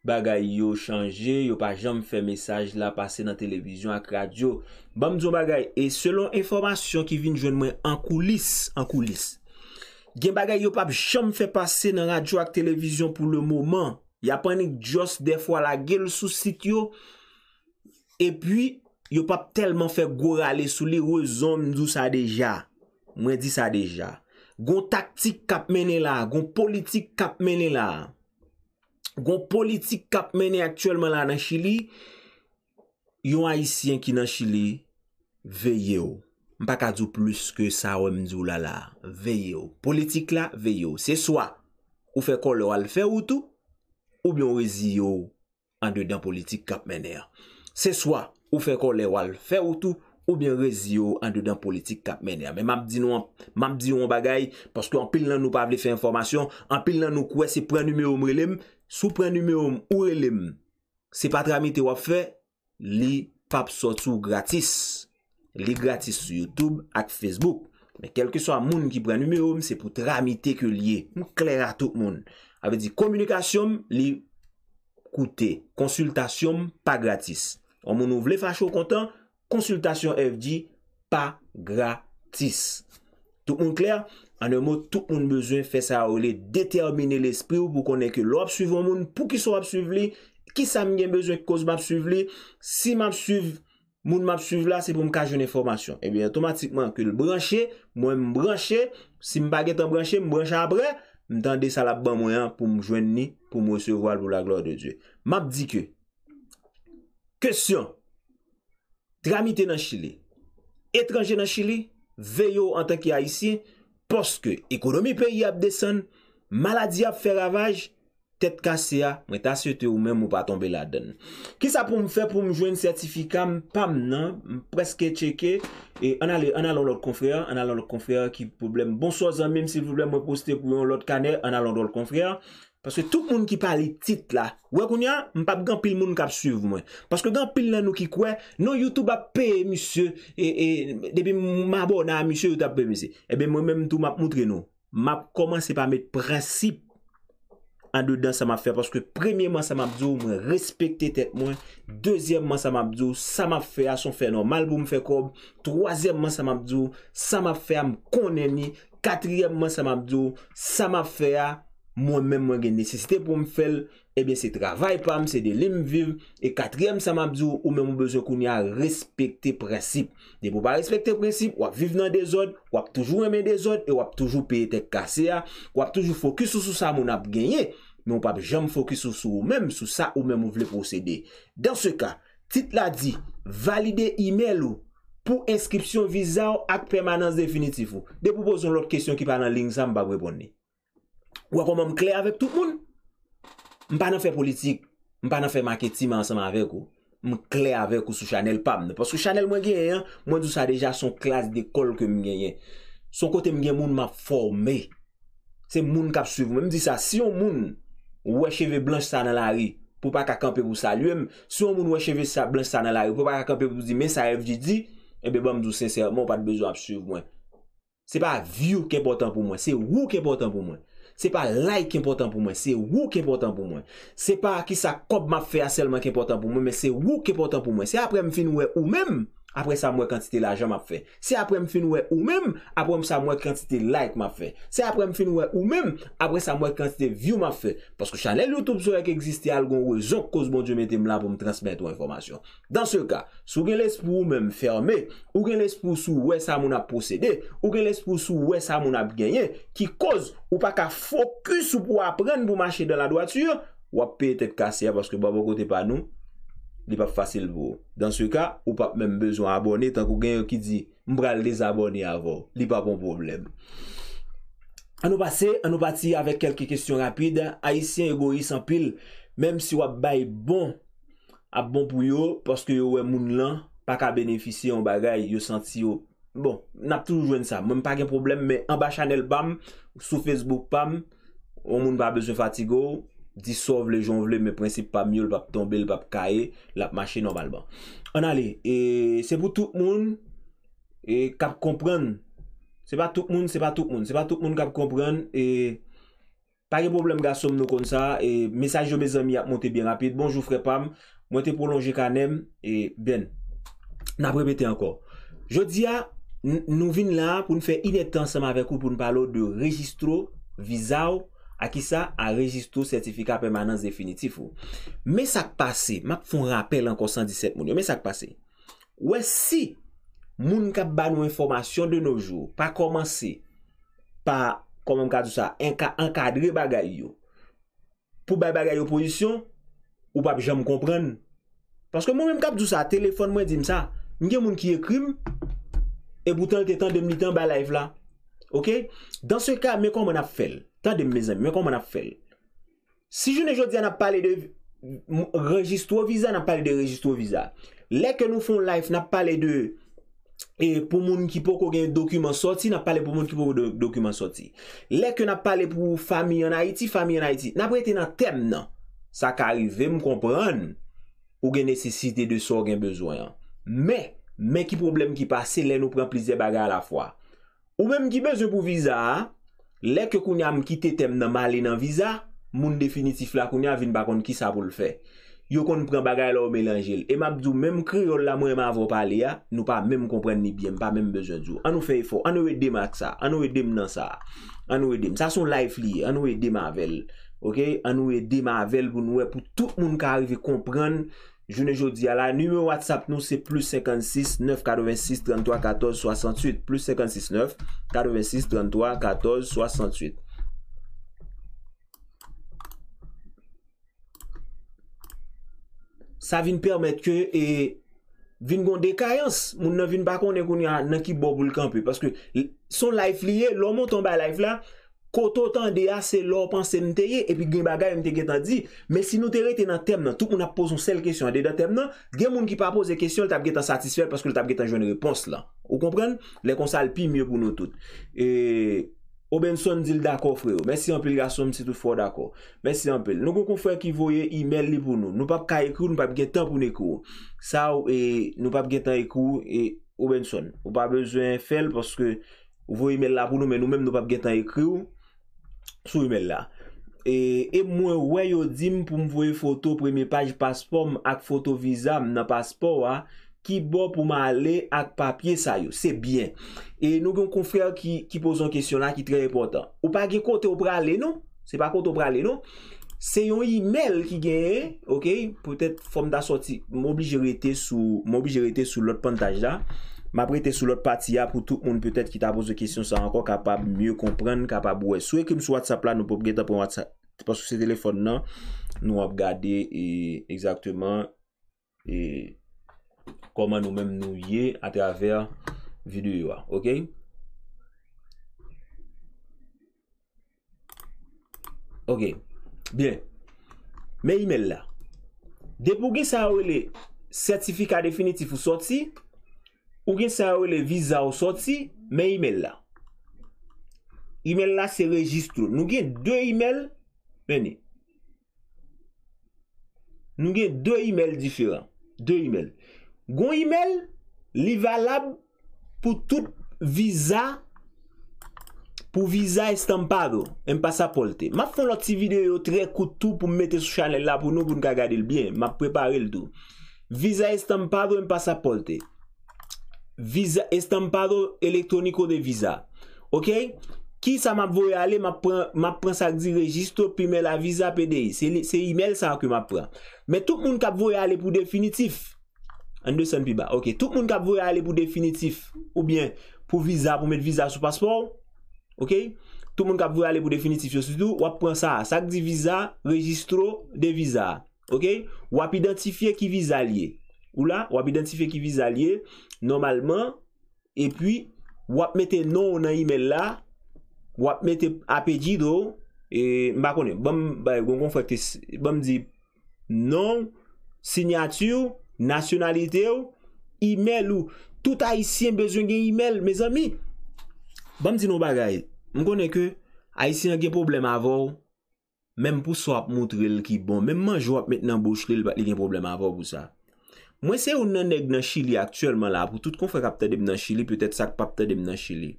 bagay yo chanje, yo pa jom fe mesaj la pase nan televizyon ak radyo. Bambi zon bagay, e selon informasyon ki vin jwen mwen an kulis, an kulis, gen bagay yo pap jom fe pase nan radyo ak televizyon pou le mouman. ya panik jos defwa la, gel sou sit yo, e pi, yo pap telman fe gora ale sou li, yo zon mdou sa deja, mwen di sa deja, gon taktik kap mene la, gon politik kap mene la, gon politik kap mene aktuelman la nan Chili, yon Haitien ki nan Chili, veye yo, mpa kadou plus ke sa wè mdou la la, veye yo, politik la, veye yo, se swa, ou fe kolor al fe ou tou, Ou byon rezi yo an de den politik kap mener. Se swa ou fe kon le wal fe ou tou, Ou byon rezi yo an de den politik kap mener. Me map di nou an bagay, Paske an pil nan nou pa avle fe informasyon, An pil nan nou kwe se pren nume om relim, Sou pren nume om ou relim, Se pa tramite wap fe, Li pap sotou gratis. Li gratis sou Youtube ak Facebook. Me kelke swa moun ki pren nume om, Se pou tramite ke liye. Mou kler a tout moun. A ve di, komunikasyon li koute, konsultasyon pa gratis. An moun nou vle fachou kontan, konsultasyon ev di, pa gratis. Tout moun kler, an nou e moun tout moun bezwen fè sa a ole, determine l'espri ou pou konen ke lou ap suyvon moun, pou ki sou ap suyv li, ki sa mwen gen bezwen ki kos m ap suyv li, si m ap suyv, moun m ap suyv la, se pou m kajen informasyon. Ebyen, eh tomatikman, ke l branshe, mwen m branshe, si m baget an branshe, m branshe apre, m dan de salap ban mwen an pou m jwen ni, pou m wese voal pou la glor de Diyo. M ap di ke, kesyon, tramite nan Chile, etranje nan Chile, veyo an tan ki a yisi, poske ekonomi peyi ap desen, maladi ap fe ravaj, Tet kase ya, mwen tasye te ou mwen mwen pa tombe la den. Ki sa pou mwen fè pou mwen jwenn sertifika, mwen pam nan, mwen preske cheke. E an alè, an alè ou lòt konfrè, an alè ou lòt konfrè ki problem bonsoz an, mwen si problem mwen poste pou lòt kanè, an alè ou lòt konfrè. Paske tout moun ki pale tit la, wèkoun ya, mwen pap gampil moun kap suv mwen. Paske gampil nan nou ki kwe, nou YouTube ap pe, misye, e be mwen mèm tou map moutre nou. Map koman se pa mèt presip. an do dan sa ma fe, paske premye man sa ma pzou, mwen respekte tet mwen dezyem man sa ma pzou, sa ma fe a son fe normal pou mwen fe kob troasyem man sa ma pzou, sa ma fe a m konen ni, katryem man sa ma pzou, sa ma fe a mwen men mwen geni, se se te pou mwen fel Ebyen eh se travay pam, se de lem viv, e katriyem sa mam djou ou men mou bezou koun ya respekte presip. De pou pa respekte presip, wap viv nan dezod, wap toujou eme dezod, e wap toujou peye tek kase ya, wap toujou fokus sou sa moun ap genye, men wap ap jom fokus sou ou men, sou sa ou men mou vle procede. Dans se ka, tit la di, valide email ou, pou inskripsyon viza ou ak permanans definitif ou. De pou pou zon lout kestyon ki pa nan ling zanm bagwe bonne. Wap waman mkle avèk tout moun? M pa nan fè politik, m pa nan fè maketim ansèm avèk ou, m kle avèk ou sou chanel pabne. Paske chanel mwen gen, mwen dousa deja son klas de kol ke mwen gen. Son kote mwen gen moun m ap formè, se moun kap suiv mwen. M di sa, si yon moun wècheve blanj sa nan lari pou pa kakampe pou salye, si yon moun wècheve blanj sa nan lari pou pa kakampe pou di, men sa ev di di, e bebe m dousa, mwen pat bezo ap suiv mwen. Se pa viw ke potan pou mwen, se wou ke potan pou mwen. Se pa like ki important pou mwen, se wou ki important pou mwen. Se pa ki sa kop ma fe aselman ki important pou mwen, men se wou ki important pou mwen. Se apre mi fin wè ou menm, apre sa mwen kantite la ajan m ap fe. Se apre m fin wè ou mèm, apre m sa mwen kantite like m ap fe. Se apre m fin wè ou mèm, apre sa mwen kantite view m ap fe. Paske chanel Youtube sou wè ki egziste algon wè zonk koz bon diyo mette m la pou m transmit ou informasyon. Dans se ka, sou gen lès pou ou mèm fermè, ou gen lès pou sou wè sa moun ap posede, ou gen lès pou sou wè sa moun ap genye, ki koz ou pa ka fokus ou pou apren pou manche de la doyature, wap pe te kase ya paske babo kote pa nou, li pa pou fasil vou. Dans sou ka, ou pa pou mèm bezo abone, tankou gen yon ki di, mbra lèz abone avou. Li pa pou mpou mlem. An nou pase, an nou bati avèk kelke kestyon rapide, a isyen yo go yi san pil, mèm si wap bay bon, ap bon pou yo, paske yo wè moun lan, pa ka benefise yon bagay, yo senti yo. Bon, nap tou jwen sa, mèm pa gen problem, mèm an ba chanel pam, sou Facebook pam, ou moun ba bezo fatigo, disov le jon vle mwen prinsip pa myol pap tombe, pap kae, lap mache normalman an ale, e, se pou tout moun e, kap kompran, se pa tout moun se pa tout moun, se pa tout moun kap kompran e, pa ge problem ga som nou kon sa, e, mesaj yo bezan mi ap monte bien rapide, bonjou frepam monte prolonje kanem, e, ben nap repete anko jodia, nou vin la pou nou fe inetansan ma vekou pou nou palo de registro, vizaw Aki sa, a rejisto sertifika permanans definitif ou. Mè sa k'pase, mè ap foun rappel anko 117 moun yo, mè sa k'pase. Ouè si, moun mkab ban ou informasyon de noujou, pa komanse, pa, kon mè mkab dousa, enka, enkadre bagay yo, pou bay bagay yo posisyon, ou pa bi jan mkompren. Paske moun mkab dousa, telefon mwen dim sa, mwen gen moun ki ekrim, e boutan lte tan de mi tan bay live la. Ok? Dans se ka, mè kon mwen ap fel. mwen kon man ap fel si joun e jodia nan pale de registro viza nan pale de registro viza leke nou fon life nan pale de pou moun ki pou kou gen dokumen soti nan pale pou moun ki pou dokumen soti leke nan pale pou fami an Haiti nan prete nan tem nan sa ka arrive mou kompran ou gen nesesite de sou gen bezwen me, me ki problem ki pase le nou pren plize baga la fwa ou men mwen ki bezon pou viza a Lè ke koun ya mkite tem nan mali nan viza, moun definitif la koun ya vin bakon ki sa pou l fè. Yo kon pran bagay la ou melanjel. E mabdou, mèm kriol la mwen avro pale ya, nou pa mèm kompren ni byen, mpa mèm bejadjou. An nou fè e fò, an nou e demak sa, an nou e dem nan sa, an nou e dem, sa son laif li, an nou e demavel. Ok, an nou e demavel pou nou e pou tout moun ka arrive komprenn. Jounen joudi a la, nime WhatsApp nou se plus 56 986 33 14 68, plus 56 9 86 33 14 68. Sa vin permet ke vin gon dekayans, moun nan vin bako nen kon nan ki bo goul kan pi, paske son laif liye, lomo ton ba laif la, Koto tan de ase lor panse nou te ye Epi gen bagay mte gen tan di Men si nou te rete nan tem nan Tou kon ap poson sel kesyon an de dan tem nan Gen moun ki pa pose kesyon l tap gen tan satisfel Paske l tap gen tan jwene repons la Ou kompren? Le konsal pi mye pou nou tout Eee Oben son di l dako freyo Men si anpel ga son mti tout fwo dako Men si anpel Nou kon kon frey ki voye email li pou nou Nou pap ka ekru nou pap gen tan pou nou ekru Sa ou ee Nou pap gen tan ekru E oben son Ou pa bezwen fel paske Ou voye email la pou nou Men nou men nou pap gen tan ekru ou Sou email la e, e mwen wè yo dim pou m vwe foto Premye page paspom ak foto vizam Nan paspom wa Ki bo pou m ale ak papye sa yo Se bien E nou gen kon frè ki pose an kesyon la ki tre repot Ou pa gen kote ou prale no Se yon email ki gen Ok Potet fom da soti M obli jere te sou lout pantaj la M apre te sou lot pati ya pou tout moun peutet ki ta pose kisyon sa ankon kapab myou komprenn, kapab wè. Sou e ki m sou WhatsApp la nou pou gè tapon WhatsApp. Pasou se telefon nan nou ap gade e exacteman e koman nou mèm nou yè atraver video ywa. Ok? Ok. Bien. Mè email la. De pou gè sa wè le sertifika definitif ou soti. Ou gen se a ou le visa ou soti, men email la. Email la se registro. Nou gen 2 email, meni. Nou gen 2 email diferant. 2 email. Gon email, li valab pou tout visa, pou visa estampado en pasapolte. Ma fon loti video yo tre koutou pou mwete sou chanel la pou nou goun ka gade l byen. Ma prepare l tou. Visa estampado en pasapolte. Estampado elektroniko de visa Ok Ki sa map vwe ale Map pren sa gdi registro Pi me la visa PDI Se email sa a ke map pren Met tout moun kap vwe ale pou definitif An de san pi ba Tout moun kap vwe ale pou definitif Ou bien pou visa Pou met visa sou paspor Tout moun kap vwe ale pou definitif Wap pren sa a Sa gdi visa registro de visa Wap identifiye ki visa liye Ou la, wap identife ki vizalye, normalman, e pi, wap mette non ou nan e-mail la, wap mette apedji do, e mbakone, bèm, bèm, gongon fèk te, bèm di, non, signatiu, nasyonalite ou, e-mail ou, tout haisyen bezwen gen e-mail, me zami, bèm di nou bagay, mkone ke, haisyen gen problem avò, mèm pou so ap moutre l ki bon, mèm manj wap met nan bouch lèl, bat li gen problem avò pou sa, Mwen se ou nan neg nan chili aktuelman la pou tout kon fe kapte dem nan chili, petet sak papte dem nan chili.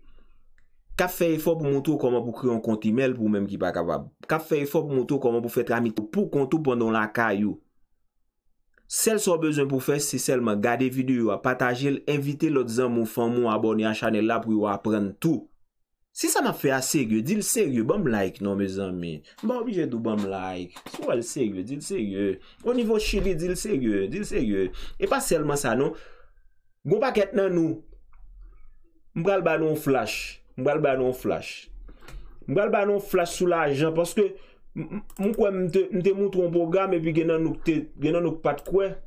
Kap feye fo pou mwotou koman pou kriyon konti mel pou mwenm ki pa kapab. Kap feye fo pou mwotou koman pou fet ramitou pou kontou pondon la kayou. Sel so bezon pou fe, sel ma gade videyo yo a patajel, evite lòt zan mwou fan mwou abonye an chanel la pou yo aprenn tou. Si sa ma fe a segyo, dil segyo, ba m laik nou me zanme. Ba obije dou ba m laik. Sou al segyo, dil segyo. O nivou chivit, dil segyo, dil segyo. E pa selman sa nou. Gou pa ket nan nou. Non non non m gal ba nou flash. M gal ba nou flash. M gal ba nou flash sou la ajan. Paske m kwen m te moutron boga me pi genan nou pat kwen.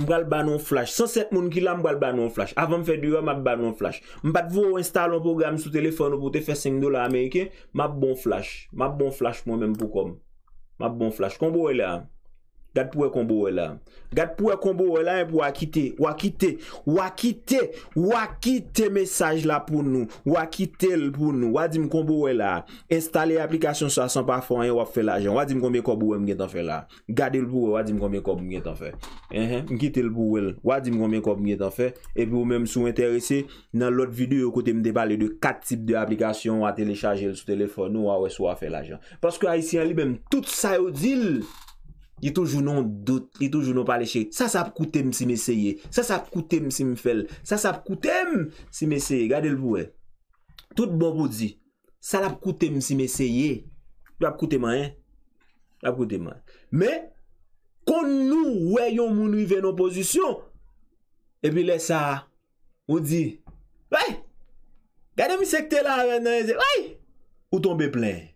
M gwa l banon flash. Sonset moun ki la m gwa l banon flash. Avan m fè diwa m ap banon flash. M pat vou install an program sou telefon ou pote fè 5 dola Amerike. M ap bon flash. M ap bon flash mwen men pou kom. M ap bon flash. Kombo e le a. Gade pou e kombo wè la Gade pou e kombo wè la Mwen pou wakite Wakite Wakite Wakite mesaj la pou nou Wakite l pou nou Wadim kombo wè la Instale aplikasyon sa san pa fon Mwen wap fè la jan Wadim konbyen kombo wè mwen gen tan fè la Gade l pou wè Wadim konbyen kombo mwen gen tan fè Mwen kite l pou wè Wadim konbyen kombo mwen gen tan fè E pou mwen msou enterese Nan lot videyo kote mdebale De kat tip de aplikasyon Watelechaje l sou telefon Mwen wap fè la jan Paske Aisyen li mwen Tout sa yo dil Yi toujou non dout, yi toujou non pale chek. Sa sa ap koute msi meseye. Sa sa ap koute msi mfele. Sa sa ap koute msi meseye. Gade l pou e. Tout bon pou di. Sa la ap koute msi meseye. La ap koute man e. La ap koute man e. Me, kon nou weyon mouni ven oposisyon. E pi le sa, ou di, wè! Gade msekte la, wè nan e. Wè! Ou tombe plen.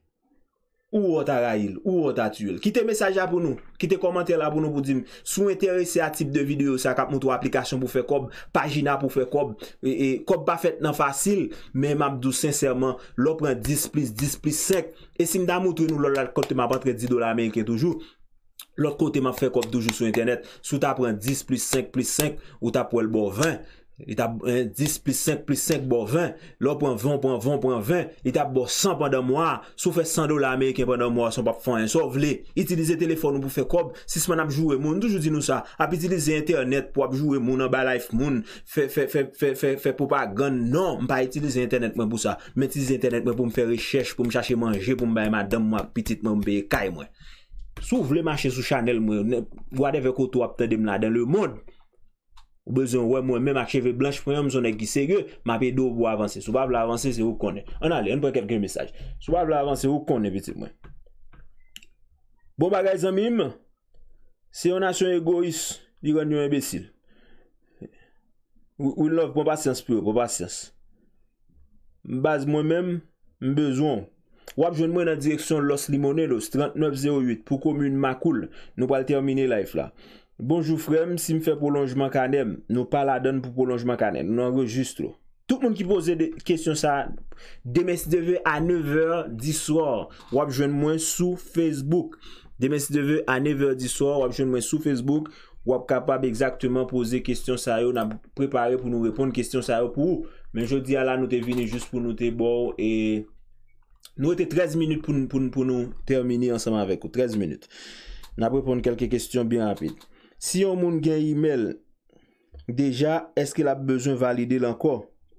Ou ou ta ra il, ou ou ta tu el. Kite mesaja pou nou, kite komantel la pou nou pou di m. Sou interese a tip de video sa kap moutou aplikasyon pou fe kob, pagina pou fe kob. E, e, kob pa fet nan fasil, men mabdou senserman lop pre 10 plus 10 plus 5. E si mda moutou nou lol lal kote mabantre 10 do la menke toujou, lol kote mabfe kob toujou sou internet. Sou ta pre 10 plus 5 plus 5 ou ta pre lbo 20. Bon, bon it ap bo 10 plus 5 plus 5 bo 20, lò pou an 20 pou an 20 pou an 20, it ap bo 100 pou an an mwa, sou fe 100 dola Ameriken pou an an mwa, sou pa pou fon an, sou vle itilize telefon nou pou fe kob, 6 man ap jowe moun, toujou di nou sa, ap itilize internet pou ap jowe moun, an ba life moun, fe pou pa gan, non, mpa itilize internet mwen pou sa, mpe itilize internet mwen pou mfe rechèche, pou mcheche manje, pou mba y ma dam mwen, pitit mwen mpe y kaj mwen. Sou vle manche sou chanel mwen, mwen wade vekotou ap te dem la den le moun, Ou bezon wè mwen mèm ak cheve blanche pwen yon mson e gisege, m apè do pou avansè. Sou pa pou la avansè, se ou konè. An alè, an pou kef gen mesaj. Sou pa pou la avansè, se ou konè, bete mwen. Bon pa gaj zan mèm? Se yon a son egois, di gwen yon embesil. Ou lò, pou pa sèns pyo, pou pa sèns. M baz mwen mèm, m bezon. Wap joun mwen nan direksyon Los Limoneros, 3908, pou kom yon makoul, nou pal termine life la. M bezon. Bonjour frèm, si m fè prolonjman kanèm, nou pa la don pou prolonjman kanèm, nou nan rejist lou. Tout moun ki pose kèsyon sa, demè si devè a 9h di soor, wap jwen mwen sou Facebook. Demè si devè a 9h di soor, wap jwen mwen sou Facebook, wap kapab exactement pose kèsyon sa yo, nan prepare pou nou repon kèsyon sa yo pou ou. Men jodi ala nou te vini jous pou nou te bo, nou etè 13 minout pou nou termini ansaman avèk ou, 13 minout. Nan prepon kelke kèsyon byan apit. Si yon moun gen e-mail, deja, eske la bezon valide lanko?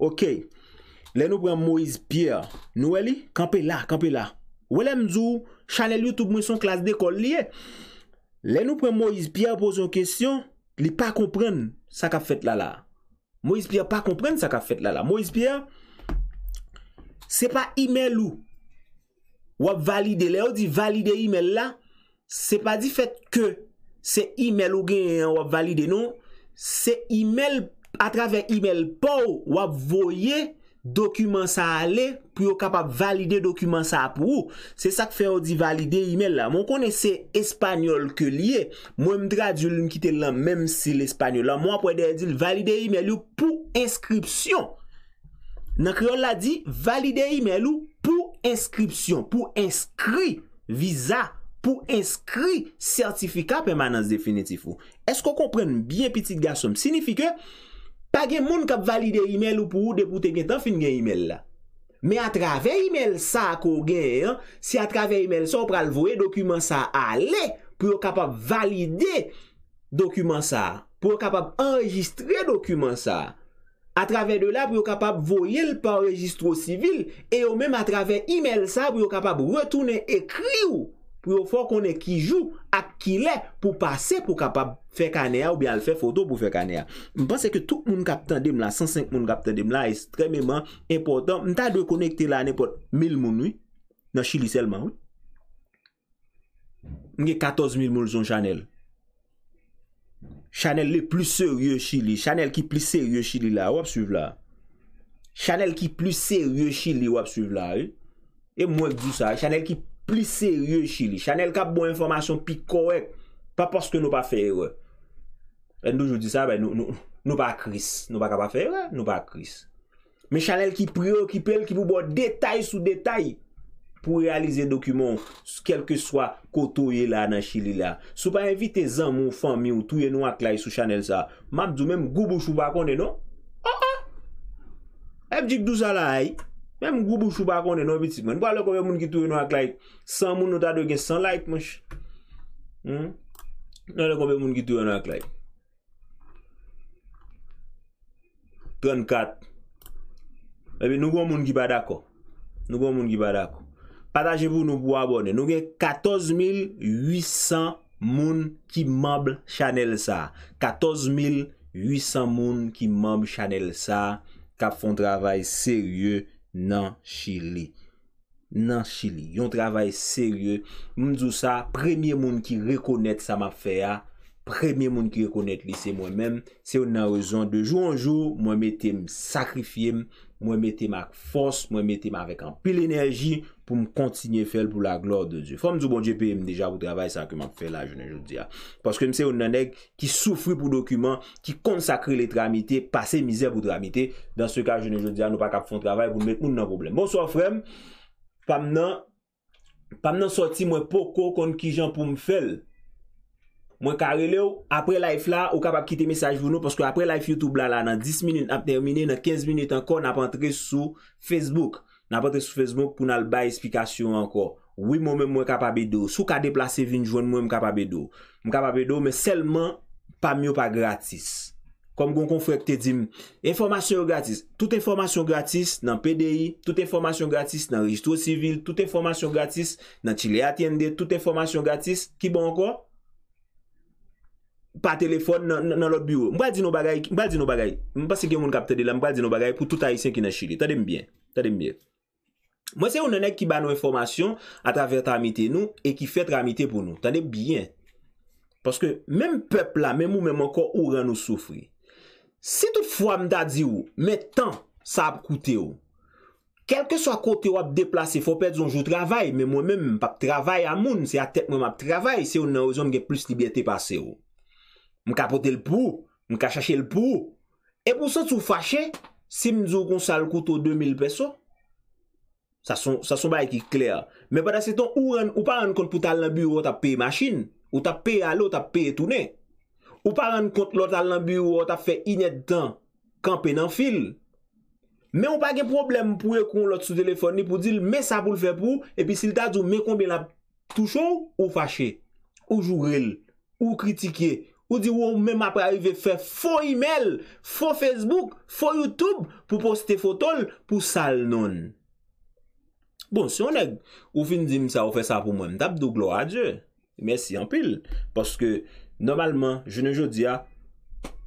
Ok. Le nou pren Moise Pierre. Nou we li? Kampi la, kampi la. Wele mzou, chanel YouTube mwen son klas de kol li e. Le nou pren Moise Pierre pose yon kesyon, li pa kompren sa ka fet la la. Moise Pierre pa kompren sa ka fet la la. Moise Pierre, se pa e-mail ou, wap valide le, ou di valide e-mail la, se pa di fet keu. Se e-mail ou gen yon wap valide nou Se e-mail A travè e-mail pou wap voye Dokuments a ale Pou yo kapap valide dokuments a apou Se sa k fe ou di valide e-mail la Mon konen se espanyol ke liye Mwen mdra di yo loun ki te lan Mem si l'espanyol la Mwen apwe de di valide e-mail ou pou inskripsyon Nank yo la di Valide e-mail ou pou inskripsyon Pou inskri Visa pou inskri sertifikat permanans definitif ou. Eskou kon pren bien pitit gasom? Sinifi ke, pa gen moun kap valide email ou pou ou depoute gen tan fin gen email la. Me a trave email sa akou gen, si a trave email sa ou pral voye dokumen sa ale, pou yo kapap valide dokumen sa, pou yo kapap enregistre dokumen sa, a trave de la pou yo kapap voye l pa enregistro sivil, e yo menm a trave email sa pou yo kapap retoune ekri ou, pou yo fò konè ki jù ak ki lè pou pase pou kapab fè kanea ou bè al fè foto pou fè kanea. Mpense ke tout moun kapten dem la, 105 moun kapten dem la, estremèman important. Mta de konekte la anè pot 1000 moun wè, nan Chili selman wè. Mge 14000 moun zon Chanel. Chanel le plus seriè Chili. Chanel ki plus seriè Chili la. Wap suiv la. Chanel ki plus seriè Chili. Wap suiv la. E mwenk di sa. Chanel ki plus... pli sèrye bon chili. Chanel kap bon informasyon pi kowe, pa poste nou pa fèywe. Endou jwou di sa, nou pa kris. Nou pa kapa fèywe, nou pa kris. Men Chanel ki preokipèl ki pou bò detay sou detay pou realize dokumon, kelke swa koto ye la nan chili la. Sou pa invite zan moun fami ou touye nou aklay sou Chanel sa. Mabdou men mgoubou chou bakonde, nou? Ha! Ah, ah. Ha! Mdik dou sa la haye? Mèm Goubou Chouba konnen nou biti Mèm gwa lè konwen moun ki tou yon ak lay 100 moun nou ta do gen 100 like mèch hmm? Mèm lè konwen moun ki tou yon ak lay 34 Mèm lè nou gwen moun ki pa dako Nou gwen moun ki pa dako Patajevou nou gwen abone Nou gen 14.800 moun Ki mable chanel sa 14.800 moun Ki mable chanel sa Ka fon travay seryeu nan chili nan chili, yon travay serye moun zou sa, premye moun ki rekonet sa ma fe ya premye moun ki rekonet li se mwen men se yon nan rezon de jou an jou mwen metem sakrifye m Mwen mette ma fos, mwen mette ma rekan Pe l enerji pou m kontinye fel pou la glor de Diyo Fom djou bon Diyo pe m deja ou travay sa keman fel la jenè joudiya Paske mse ou nanèk ki soufri pou dokumen Ki konsakri le tramite, pase mizer pou tramite Dans se ka jenè joudiya nou pa kap fon travay Mwen mette moun nan problem Mwen sofrem, pam nan Pam nan soti mwen poko kon ki jan pou m fel Mwen kare le ou, apre laif la, ou kapap kite mesaj vounou Poske apre laif YouTube la la, nan 10 minute ap termine, nan 15 minute anko Nan ap entre sou Facebook Nan ap entre sou Facebook pou nan alba espikasyon anko Oui mwen mwen kapap bedou Sou ka deplase 20 joun mwen mwen kapap bedou Mwen kapap bedou, men selman pa myo pa gratis Kom goun kon fwek te dim Enformasyon gratis, tout enformasyon gratis nan PDI Tout enformasyon gratis nan registro sivil Tout enformasyon gratis nan chile atiende Tout enformasyon gratis, ki bon anko? pa telefon nan lot biwo. Mbwa di nou bagay, mbwa di nou bagay, mbwa se gen moun kapte de la, mbwa di nou bagay pou tout aisyen ki nan chili. Tade mbyen, tade mbyen. Mwen se ou nenek ki ba nou informasyon a traver tramite nou, e ki fet tramite pou nou. Tade mbyen. Paske, menm pep la, menm ou menm anko, ou ran nou soufri. Se tout fwa mda di ou, men tan, sa ap koute ou. Kelke sa kote ou ap deplase, fwo pet zonjou travay, menm ou menm, pap travay amoun, se a tet mwenm ap travay, se ou nen ou zonm ge plus libyete pase ou M ka pote l pou, m ka chache l pou. E pou sa sou fache, si m zou kon sal koutou 2000 peso, sa son bay ki kler. Me padase ton, ou pa ren kont pou tal nan biro ta pey machine, ou ta pey alo, ta pey etoune. Ou pa ren kont lò tal nan biro ta fe inyed dan, kanpe nan fil. Me ou pa gen problem pou ye kon lòt sou telefoni, pou di l mè sa pou l fe pou, e pi si l ta zou mè kon be la touchou, ou fache, ou jougrel, ou kritike, Ou di wou mèm apre a yve fè fò email, fò Facebook, fò YouTube pou poste fotol pou sal non. Bon, si yon e ou fin di msa ou fè sa pou mwen tap, dou glo a dje. Mèsi anpil. Poske, normalman, jenè jò di a,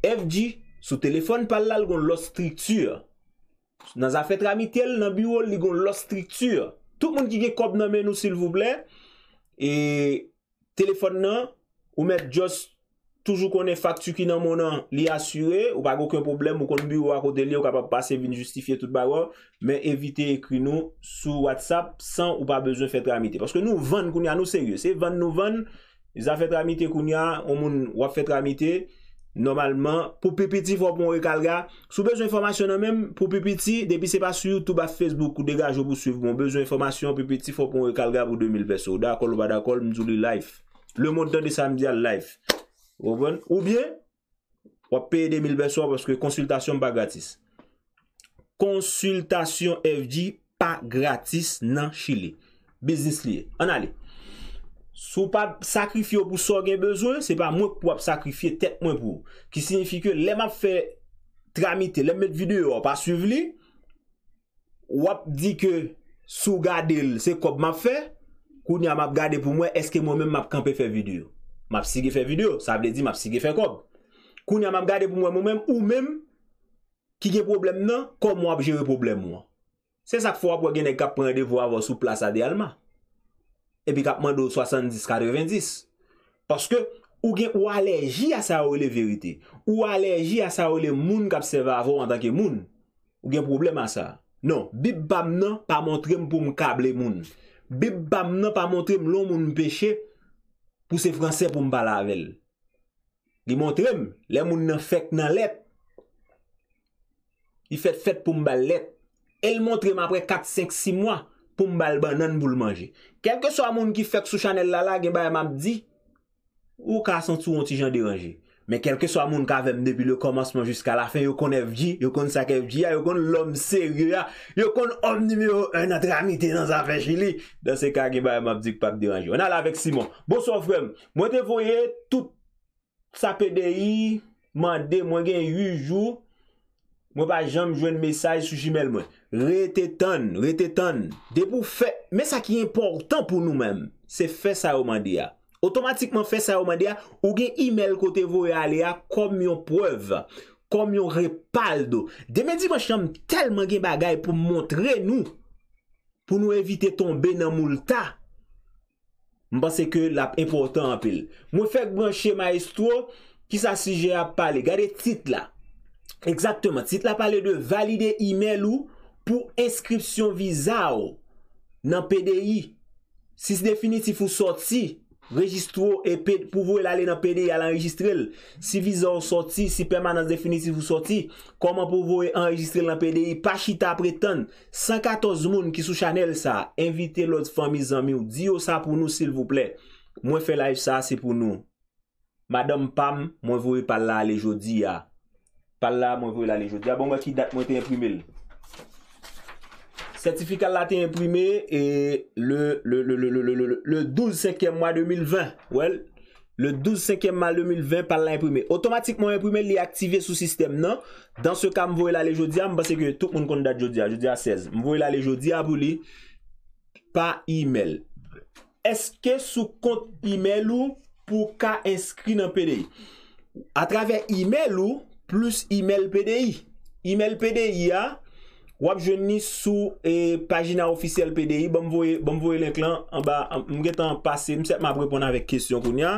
FG sou telefon pal lal gon los triktur. Nan zafet ramit el nan biwo li gon los triktur. Tout moun ki ge kob nan men ou sil vou blè. E telefon nan, ou mèm jòs. Toujou konen faktu ki nan mounan li asyure, ou pa gwen kwen problem, mwen konen bi wakote li, ou ka pa pase vin justifiye tout ba wò, men evite ekri nou sou WhatsApp, san ou pa bezwen fet ramite. Paske nou vèn kounen anou seryè, se vèn nou vèn, zan fet ramite kounen, ou moun wap fet ramite, normalman, pou pipiti fòp moun rekalga, sou bezon informasyon nan men, pou pipiti, depi se pa su YouTube, a Facebook, ou degaj ou pou suv, bon bezon informasyon, pou pipiti fòp moun rekalga, pou 2000 vese, ou dakol ou badakol, Ou bien, wap pey de 1000 beso wap, konsultasyon pa gratis. Konsultasyon FG, pa gratis nan chile. Business liye. An ale. Sou pa sakrifyo pou sò gen bezwen, se pa mwen wap sakrifye tek mwen pou. Ki signifi ke, le map fe tramite, le met videyo wap a suvli, wap di ke, sou gade l, se kop map fe, kou ni a map gade pou mwen, eske mwen men map kanpe fe videyo. Map si ge fe video, sa ap de di map si ge fe kob. Koun ya mam gade pou mwen mwen mwen, ou mwen, ki ge problem nan, kom mwen ap jere problem mwen. Se sak fwa pou gen ek kap prende vou avan sou plasa de alma. Epi kap mando 70-90. Paske ou gen ou alerji a sa ou le verite. Ou alerji a sa ou le moun kap se va avan an tanke moun. Ou gen problem a sa. Non, bib bam nan pa montrem pou m kable moun. Bib bam nan pa montrem loun moun peche moun. pou se franse pou mbal avel. Di montrem, le moun nan fèk nan let. Di fèt fèt pou mbal let. El montrem apre 4-5-6 mwa, pou mbal ban nan mboul manje. Kelke so a moun ki fèk sou chanel lala, gen baye m ap di, ou ka san tou anti jan deranje. Men kelke so a moun kavem depi le komasman jiska la fe, yo kon FG, yo kon sa ke FG ya, yo kon lom seryo ya, yo kon om nimeyo 1 natre amite nan sa fe chili. Dans se ka ki baye mab dik pa k deranje. On ala vek Simon. Bo so frem, mwen te voye tout sa PDI, mande mwen gen 8 jou, mwen pa jam jwen mesaj sou jimel mwen. Re te ton, re te ton. Depou fe, men sa ki important pou nou men, se fe sa yo mande ya. Otomatikman fe sa yo mande ya, ou gen email kote vo e ale ya kom yon preuve, kom yon repal do. Deme di man chanm telman gen bagay pou montre nou, pou nou evite tombe nan mou lta. Mban se ke lap important apil. Mwen fek branche ma estwo ki sa sije a pale. Gade titla. Eksakteman, titla pale de valide email ou pou inskripsyon viza ou nan PDI. Si se definite, si fou soti. Registro epèd pou vowe lalè nan PDI al enregistrel. Si vizor soti, si permanans definitif ou soti, koman pou vowe enregistrel nan PDI? Pachita apretan, sankatoz moun ki sou chanel sa, invite lòt fami zanmi ou. Diyo sa pou nou sil vouple. Mwen fè laj sa, se pou nou. Madame Pam, mwen vowe pal la lè jodi ya. Pal la mwen vowe la lè jodi ya. Abong wè ki dat mwen te imprimil. Sertifikal la te imprime e le 12-5 mwa 2020. Wel? Le 12-5 mwa 2020 pa la imprime. Otomatikman imprime li aktive sou sistem nan. Dans se ka mvouela le jodi a mbaseke tout moun kondat jodi a. Jodi a 16. Mvouela le jodi a bouli pa email. Eske sou kont email ou pou ka inskri nan PDI? A traver email ou plus email PDI? Email PDI a wap jwen ni sou e, pagina ofisyel PDI bom voye l'enklan mwen getan pase, mwen sep ma preponan vek kesyon koun ya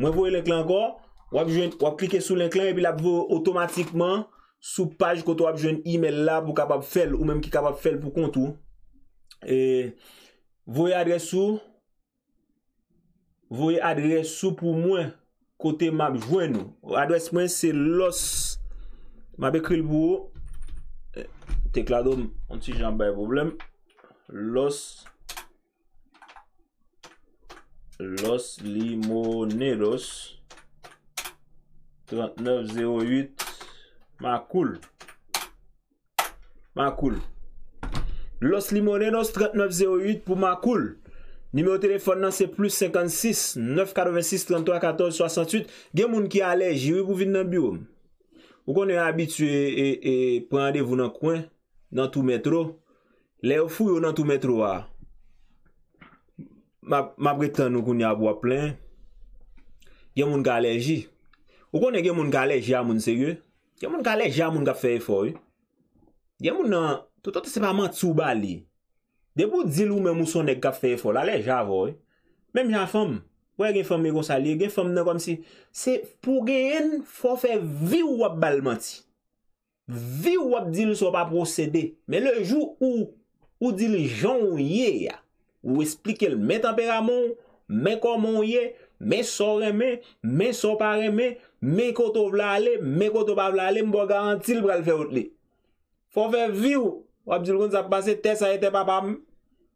mwen voye l'enklan anko, wap klike sou l'enklan epi la pou automatikman sou paj koto wap jwen email la pou kapap fel ou menm ki kapap fel pou kontou e voye adres sou voye adres sou pou mwen kote mwen jwen adres mwen se los mwen ekri l bou ou Teklado m, an ti jan baye problem. Los. Los limoneros. 3908. Makoul. Makoul. Los limoneros 3908 pou Makoul. Nime o telefon nan se plus 56. 986 33 14 68. Gen moun ki alej, jiri pou vin nan biyo m. Ou kon e abitue e prende vou nan kwen? nan tou metro, le ou fuyo nan tou metro a, mabre tan nou koun ya bwa plen, gen moun galeji, ou konen gen moun galeji a moun sege, gen moun galeji a moun gafay foy, gen moun nan, toutot sepaman tsubali, debou dil ou men mouson e gafay foy, la lej avoy, menm jan fom, wè gen fom e gosali, gen fom nan kom si, se pou gen fò fè viw wabal mati, Viw wap dil sou pa procede, men le jou ou, ou dil jan ou ye ya, ou esplike l men tempera moun, men kon moun ye, men so reme, men so pa reme, men koto vla ale, men koto pa vla ale, mbo garanti l bral fe ot le. Fofè viw wap dil kon sa pa pase, te saye te papam,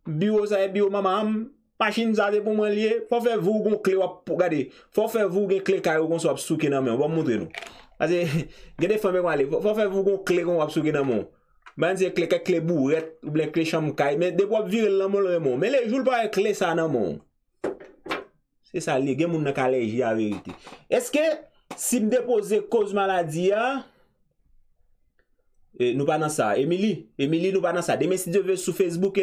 biyo saye biyo mamam, pachin sa de pou mwen liye, fofè viw kon kle wap pou gade, fofè viw gen kle kare kon sou ap souke nan men, mbo mwontre nou. Aze, gen defanbe kwa li, fwa fwen fwen kon kle kon wap sou gen nan moun. Mwen se kle, ke kle bou, ou blen kle chanm kay, men dep wap viril nan moun re moun. Men le, joul pa re kle sa nan moun. Se sa li, gen moun ne kalej ya verite. Eske, si m depoze koz maladi ya, Eh, nou pa nan sa Emelie nou pa nan sa Deme si devè sou Facebook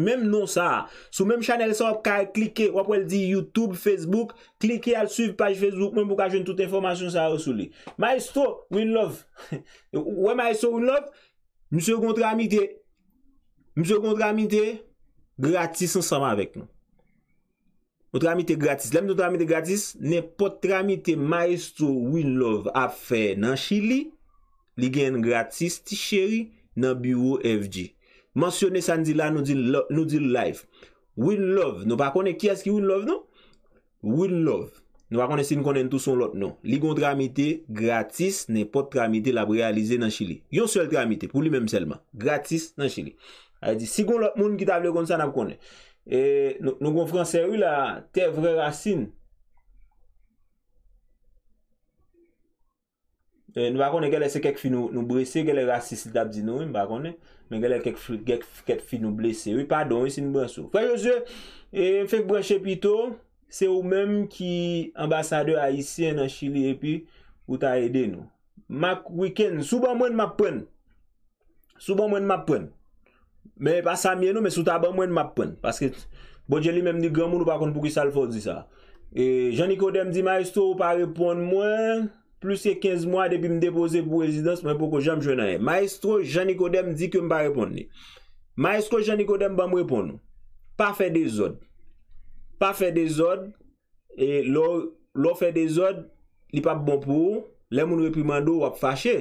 Mèm nou sa Sou mèm chanel sa Wap wèl di Youtube, Facebook Klike al suiv page Facebook Mèm wèm ajen tout informasyon sa wèm sou li Maestro Winlove Mwèm Maestro Winlove Mwèm se kontra mi te Mwèm se kontra mi te Gratis ansama avèk Mwèm se kontra mi te gratis Mwèm se kontra mi te gratis Mwèm se kontra mi te maestro Winlove A fè nan chili Li gen gratis ti cheri nan bureau FG Monsyonè sa ndi la nou di life Win love, nou pa kone ki aski win love nou? Win love, nou pa kone si nou konen tout son lot nou Li gon tramite gratis, ne pot tramite la pou realize nan chili Yon sol tramite, pou li menm selman, gratis nan chili Si kon lot moun ki table kon sa na pou kone e, Nou kon franse wila, te vre rasin Euh, nou va konnen gèlè se kek fi nou bresè, gèlè e rasi si dap di nou, mba konnen, men gèlè kek fi nou bresè. Oui, pa don, wè si nou bresè. Fè yo zè, fèk breche pito, se ou mèm ki ambasadeur Aisyen an Chili epi, wè ta edè nou. Mak wikèn, sou ban mwen map pren, sou ban mwen map pren. Mè pas sa mè nou, mè sou ta ban mwen map pren, paske bodje li mèm ni gran moun wè pa konnen pou ki sal fò di sa. E, jenikotè mdi ma yisto, wè pa repon mwen... plus se 15 mwa depi m depose pou rezidans, mwen pou kon janm jwenan e. Maestro Janik Odem di ke m pa repon ni. Maestro Janik Odem ban m repon nou. Pa fe dezod. Pa fe dezod, e lor fe dezod, li pa bon pou, le moun reprimando wap fache,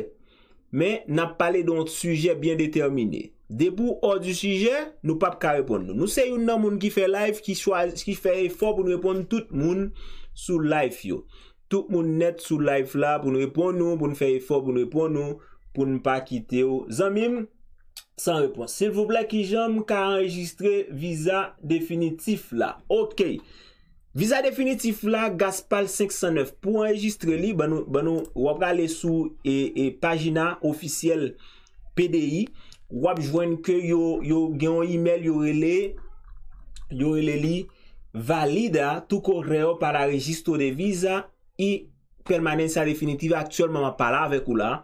men nan pale don suje bien determine. Depou or du suje, nou pa pa ka repon nou. Nou se yon nan moun ki fe life, ki fè e fò pou moun repon tout moun sou life yon. Tout moun net sou laif la pou nou repon nou, pou nou fey efor, pou nou repon nou, pou nou pa kite yo. Zanmim, san repon. Silvobla ki jom ka enregistre viza definitif la. Ok. Visa definitif la, Gaspal 509. Pou enregistre li, ban nou wap gale sou e, e pagina ofisyel PDI. Wap jwen ke yo gen yon email yore li. Yore li valida tou kore yo para enregistre de viza. permanensya definitiv aktiyolman ma pala avek ou la.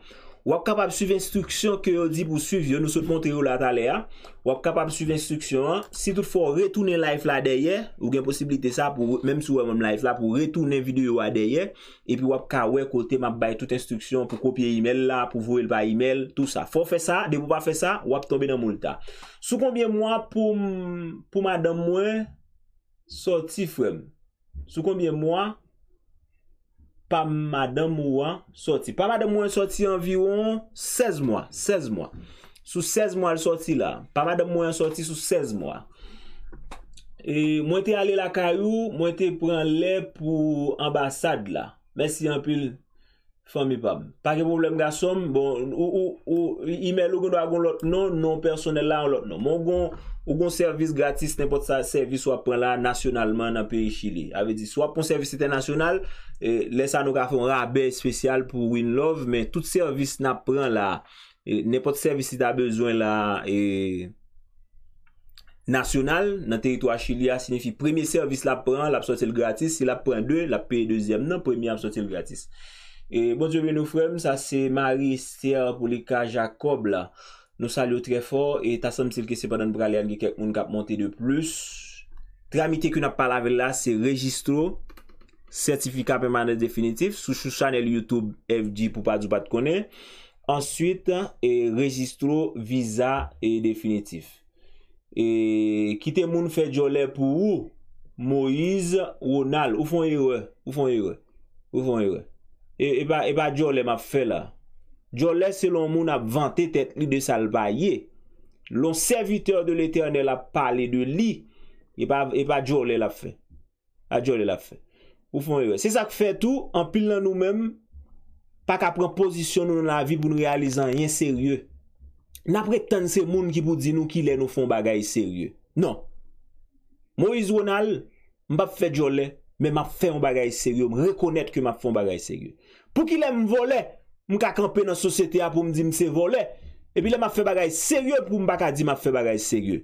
Wap kapap suiv instruksyon ke yo di pou suiv yo. Nou sot monte yo la taler. Wap kapap suiv instruksyon. Si tout fò, retounen life la deye. Ou gen posibilite sa pou, menm sou wè mwen life la, pou retounen video yo a deye. Epi wap ka wè kote ma bay tout instruksyon pou kopye email la, pou vò el pa email, tout sa. Fò fè sa, de pou pa fè sa, wap tobe nan moun ta. Sou konbyen mwa pou pou madan mwen soti fòm. Sou konbyen mwa Pa madan mou an soti. Pa madan mou an soti anviron 16 mou an. 16 mou an. Sou 16 mou an soti la. Pa madan mou an soti sou 16 mou an. E mwen te ale la karou. Mwen te pren le pou ambasad la. Mwen si anpil. Fon mi pab, pake problem ga som, bon, ou, ou, ou, email ou gen do a kon lot non, non personel la an lot non. Mon gen, ou gen servis gratis, ne pot sa servis wap pran la nasyonalman nan peri chile. Ave di, swapon servis ite nasyonal, e, lè sa nou ka fè an rabej spesyal pou win love, men tout servis na pran la, ne pot servis ite a bezwen la, e, nasyonal, nan teritwa chile a, sinifi, premi servis la pran, la psoitil gratis, si la pran de, la peri dezyem nan, premi a psoitil gratis. E bonjoube nou fwem, sa se Marie, Stéa, Polika, Jacob la Nou salyo tre fò, e tasam se lke se banan pralè ange kek moun kap monte de plus Tramite ki nou ap pala ve la, se registro Sertifikape manè definitif, sou chou chanel Youtube FG pou pa djou pat konè Answit, registro, visa, e definitif E kite moun fè djolè pou ou, Moïse, Ronald, ou fon yore, ou fon yore Ou fon yore E pa e Djole e m ap fe la. Djole se lon moun ap vante tet li de salbaye. Lon serviteur de l'Eternel ap pale de li. E pa Djole e la fe. A Djole la fe. Ou fon yon. Se sa k fe tou, an pil nan nou men, pa ka pren pozisyon nou nan la vi pou nou realizan, yon serye. Na preten se moun ki pou di nou ki le nou fon bagay serye. Non. Mo izwonal, m ap fe Djole, men m ap fe yon bagay serye. M rekonet ke m ap fon bagay serye. Pou ki lè m volè, m ka kampe nan sosete a pou m di m se volè, epi lè m ap fè bagay sèrye pou m baka di m ap fè bagay sèrye.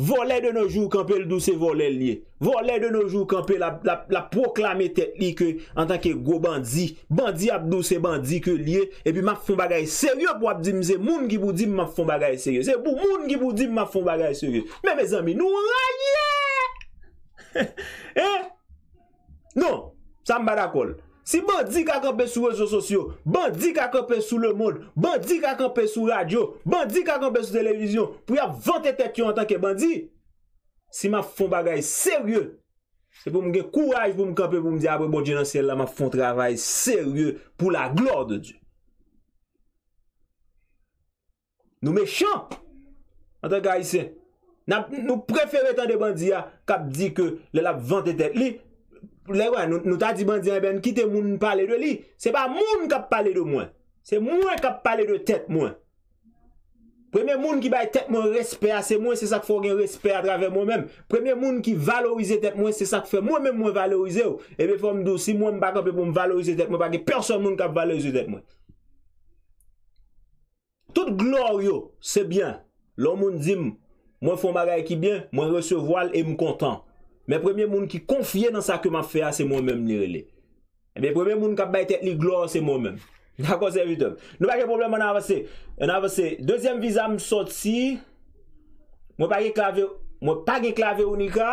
Volè de noujou kampe l do se volè liye. Volè de noujou kampe la proklame tet like en tanke go bandi. Bandi ap do se bandi ke liye, epi m ap fè bagay sèrye pou ap di m se moun ki pou di m m ap fè bagay sèrye. Se pou moun ki pou di m m ap fè bagay sèrye. Mè mè zanmi nou a ye! Eh! Non, sa m badakol. Si bandi ka kampe sou rezo sosyo, bandi ka kampe sou le moun, bandi ka kampe sou radyo, bandi ka kampe sou televizyon, pou yap vante tet yo an tanke bandi, si ma fon bagay serye, se pou mge kouaj pou mke kampe pou mdi apre bon jenansiyel la, ma fon travay serye pou la glor de Diyo. Nou mecham, an tanke a yise, nou preferet an de bandi ya kap di ke lè la vante tet li, Lè wè, nou ta diman diyan, eh ben, ki te moun palè de li, se pa moun kap palè de mwen. Se moun kap palè de tèt mwen. Premè moun ki bay tèt mwen respè a, se moun se sa k fò gen respè a drave mwen mèm. Premè moun ki valorize tèt mwen, se sa k fò mwen mèm mwen valorize ou. E mè fò mdou si moun baka pe pou m valorize tèt mwen, pa ki perso moun kap valorize tèt mwen. Tout gloryo, se bien, lò moun dim, mwen fò magay ki bien, mwen rese voal e m kontan. Mè premye moun ki konfye nan sa keman fè a, se moun mèm nirele. Mè premye moun kap bay tèk li glò, se moun mèm. D'akò, se vitòm. Nou pa ke problem mè nan vese. Nan vese, dezyem viza m sòt si, mò pa ge klavè, mò pa ge klavè unika,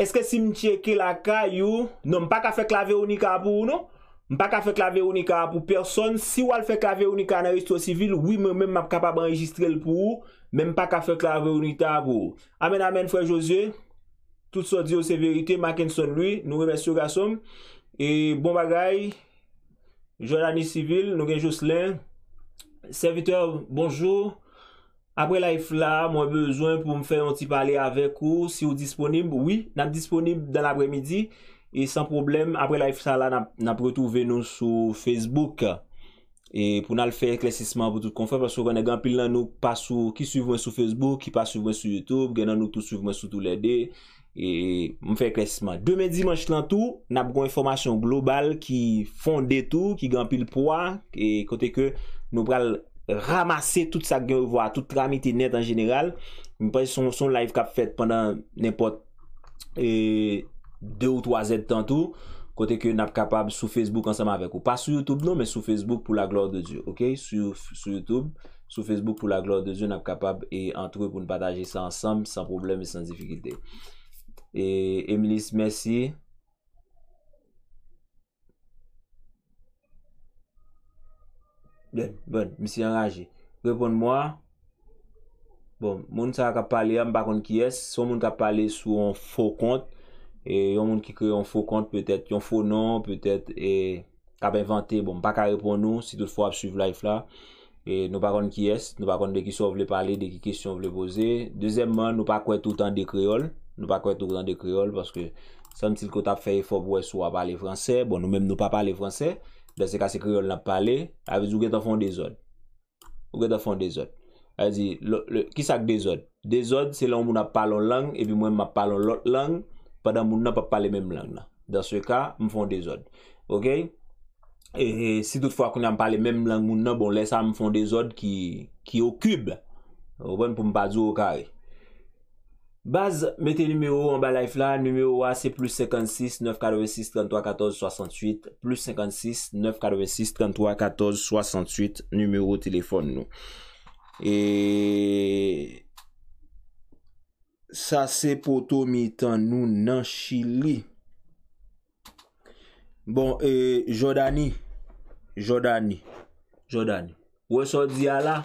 eske simtie ke la kayou, nou m pa ka fè klavè unika pou ou nou, m pa ka fè klavè unika pou person, si wò al fè klavè unika nan ristro sivil, wè mè mè m ap kapab an registre l pou ou, mè m pa ka fè klavè unika pou ou. Amen amen fè josey. tout sa di ou se verite, Mackinson lui, nou remensi ou gasom, e bon bagay, jorani sivil, nou gen Jocelyn, serviteur, bonjou, apre laif la, mwen bezwen pou mwen fey an ti pale avek ou, si ou disponib, oui, nan disponib dan apre midi, e san problem, apre laif sa la, nan pou tou ven nou sou Facebook, e pou nan fey klesisman pou tout kon fe, pasou gen gen pil nan nou, pasou ki suiv mwen sou Facebook, ki pasou mwen sou Youtube, gen nan nou tout suiv mwen sou tout le dey, E, Mwen fè kresman Demè dimanj lantou Nap kon informasyon global Ki fonde tout Ki gampi lpoua e Kote ke nou pral ramase Tout sa genvoi Tout tramite net an general Mwen prese son live kap fèt Pendan nepot e, De ou 3 zet tantou Kote ke nap kapab sou facebook Ansem avèk ou Pas sou youtube nou Men sou facebook pou la glòre de Dieu Ok? Sou youtube Sou facebook pou la glòre de Dieu Nap kapab E antre pou nou pataje sa ansam San problem San difikilite Ok? E, Emilis, mersi. Den, bon, misi an raje. Repon mwa. Bon, moun sa ak ap pale, an bakon ki es. Son moun kap pale sou an fokont. E, yon moun ki kre yon fokont, petet, yon foknon, petet, e, kap inventi. Bon, baka repon nou, si tout fwa ap suiv live la. E, nou bakon ki es, nou bakon de ki sou vle pale, de ki kisyon vle boze. Dezemman, nou bakon tout an de kreol. Nou pa kwen tou kwen dan de kriol Paske san til kwen ta feye fòp wè sou a pale fransè Bon nou men nou pa pale fransè Dan se ka se kriol nan pale Avè zi ou gen ta fon dezod Ou gen ta fon dezod Avè zi, ki sa k dezod Dezod se lan moun ap pale an lang E pi mwen ap pale an lot lang Padan moun nan pa pale mèm lang nan Dan se ka moun fon dezod Ok E si tout fwa kwen nan pale mèm lang moun nan Bon lè sa moun fon dezod ki Ki okub Owen pou mwen pa zi ou kari Baz mette numero an ba laif la Numero a se plus 56 946 33 14 68 Plus 56 946 33 14 68 Numero telefon nou Eee Sa se poto mi tan nou nan chili Bon ee jodani Jodani Jodani Wè so diya la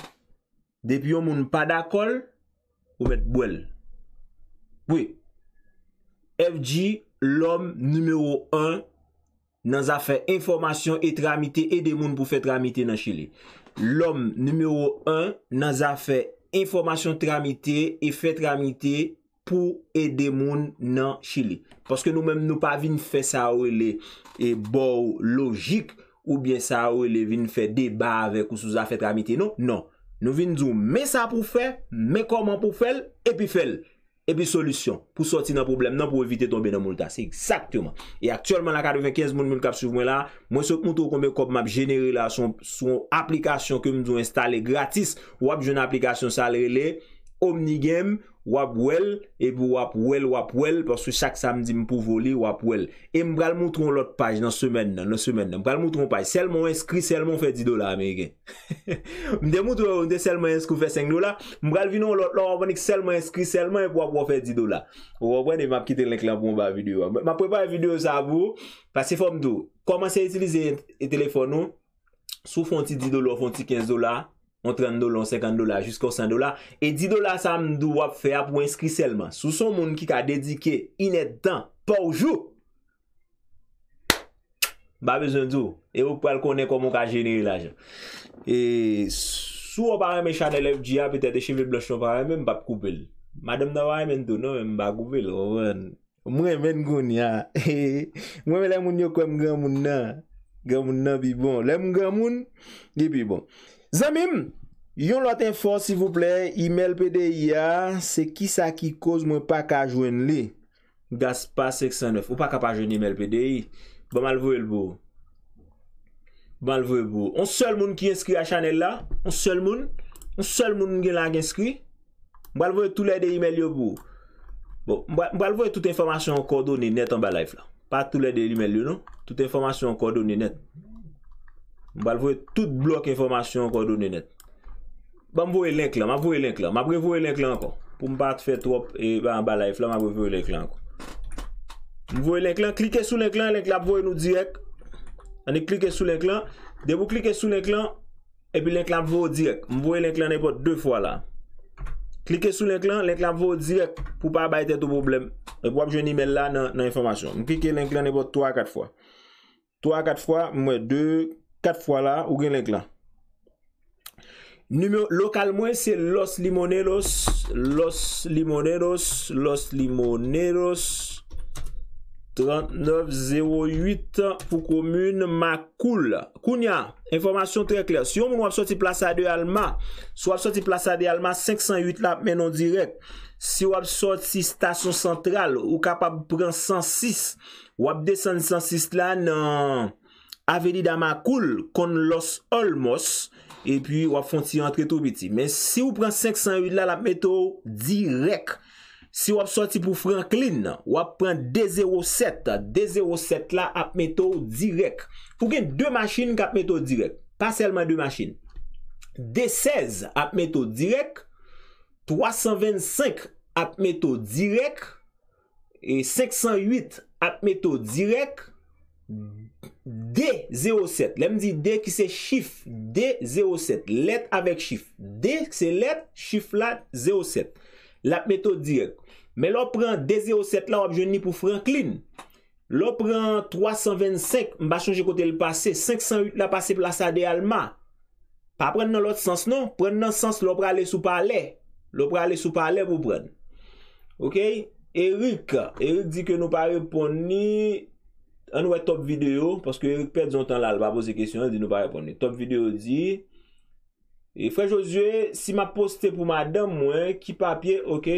Depi yon moun pa da kol Ou mette bwèl Oui, f di l'homme numéro un nan zafè informasyon et tramité et demoun pou fè tramité nan chile. L'homme numéro un nan zafè informasyon tramité et fè tramité pou et demoun nan chile. Poske nou mèm nou pa vin fè sawele e bou logik ou bien sawele vin fè deba avek ou sou zafè tramité nou. Non, non. nou vin zou mè sa pou fè, mè koman pou fèl, epi fèl. Epi solusyon, pou soti nan problem nan pou evite tombe nan moultas. Eksaktouman. E aktouman la 95 moun moun kap sou mwen la, mwen se moutou konbe kop map genere la son aplikasyon ke mdou installe gratis wap joun aplikasyon salre le. Omni game, wap wèl, e pou wap wèl, wap wèl, porsi chak samdi m pou voli, wap wèl. E m bral moutron lot page nan semen nan, nan semen nan, m bral moutron page. Selman wè skri, selman wè fè 10 dola, ame gen. M de moutron, m de selman wè skou fè 5 dola, m bral vinon lot la, wap wè nèk selman wè skri, selman wè wè wè fè 10 dola. Wap wè nèk m ap kitè lèk lèk lèm pou m wè video wè. On 30 dola, on 50 dola, jusqu'on 100 dola. E 10 dola sa mn do wap fe ap wenskri selman. Sou son moun ki ka dedike, inet dan, pa oujou. Ba bezon do. E ou pwal konen kon moun ka jenere la. Sou wap a reme chanel ev diya, pwetete cheve bloschon, wap a reme mbap koupel. Madame da wap a remen do, nou reme mbap koupel. Mwen men goun ya. Mwen men lem moun yo kwen mga moun nan. Mga moun nan pi bon. Lem mga moun, ge pi bon. Zamim, yon lote info si vouple, email PDI ya, se ki sa ki koz mwen pa ka jwen li? Gaspa 609, ou pa ka pa jwen email PDI? Ba bon, malvouye l bo? Malvouye l bo? On selle moun ki inskri a chanel la? On selle moun? On selle moun gen lang inskri? Mbalvouye tout le de email yo bo? Mbalvouye tout informasyon kodo ni net an ba laif la? Pa tout le de email yo nou? Tout informasyon kodo ni net? Mwa bal vwe tout blok informasyon kwa do nenet. Ba m vwe lenk la. Ma vwe lenk la. Ma bre vwe lenk la anko. Pou m pa te fet wop e ba an balay. Flan ma bre vwe lenk la anko. M vwe lenk la. Klike sou lenk la. Lenk la vwe nou direk. An e klike sou lenk la. De pou klike sou lenk la. E pi lenk la vwe direk. M vwe lenk la ne pot 2 fwa la. Klike sou lenk la. Lenk la vwe direk. Pou pa abayte tou problem. E pou ap jwen imel la nan informasyon. M klike lenk la ne pot 3-4 fwa. 3-4 f Kat fwa la, ou gen lèk la. Numè, lokal mwen, se Los Limoneros. Los Limoneros. Los Limoneros. 3908, pou komoun, Makoul. Koun ya, informasyon trè kler. Si yon moun wap soti plasa de Alma, sou wap soti plasa de Alma, 508 la, menon direk. Si wap soti stasyon sentral, ou kapab pren 106, wap desen 106 la, nan... avè di damakoul, kon los olmos, epi wap fonti antre tou biti. Men si wap pran 508 la ap meto direk, si wap sorti pou Franklin, wap pran D07, D07 la ap meto direk. Fou gen 2 machin kap meto direk, pa selman 2 machin. D16 ap meto direk, 325 ap meto direk, 508 e ap meto direk, D16 D 07 Lèm di D ki se chif D 07 Let avèk chif D ki se let chif la 07 La metode direk Mè lò pren D 07 la wap jouni pou Franklin Lò pren 325 Mba chonjè kote l'passe 508 la passe plasa de Alma Pa pren nan lot sens non Pren nan sens lò pren ale sou pale Lò pren ale sou pale pou pren Ok Eryk Eryk di ke nou pa repouni an wè top videyo, paske Erik pet zon tan lal, pa pose kesyon, an di nou pa repone. Top videyo di, e frè Josué, si ma poste pou madan mwen, ki papye, ok,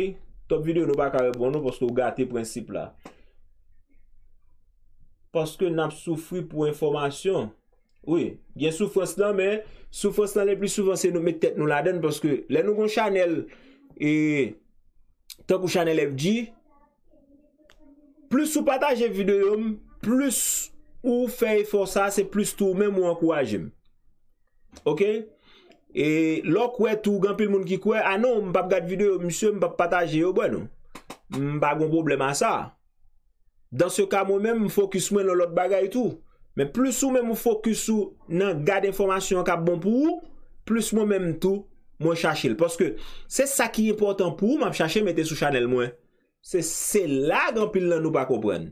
top videyo nou pa ka repone, paske ou gati prinsip la. Paske nan ap soufri pou informasyon, oui, gen soufres nan men, soufres nan le pli soufansen, nou met tèt nou la den, paske lè nou kon chanel, e, ton kon chanel FG, pli sou pataje videyo mwen, Plus ou fey for sa, se plus tou men mwen kouajem. Ok? E lo kwe tou, gampil moun ki kwe, anon, ah mwen pape gade videyo, mwen se mwen pape pataje yo, mwen pa goun probleman sa. Dans se ka mwen men mwen fokus mwen lout bagay tou. Men plus ou men mwen fokus ou nan gade informasyon kap bon pou, plus mwen men mwen tou, mwen chache il. Poske se sa ki important pou, mwen chache mwen te sou chanel mwen. Se se la gampil nan nou pa koprenn.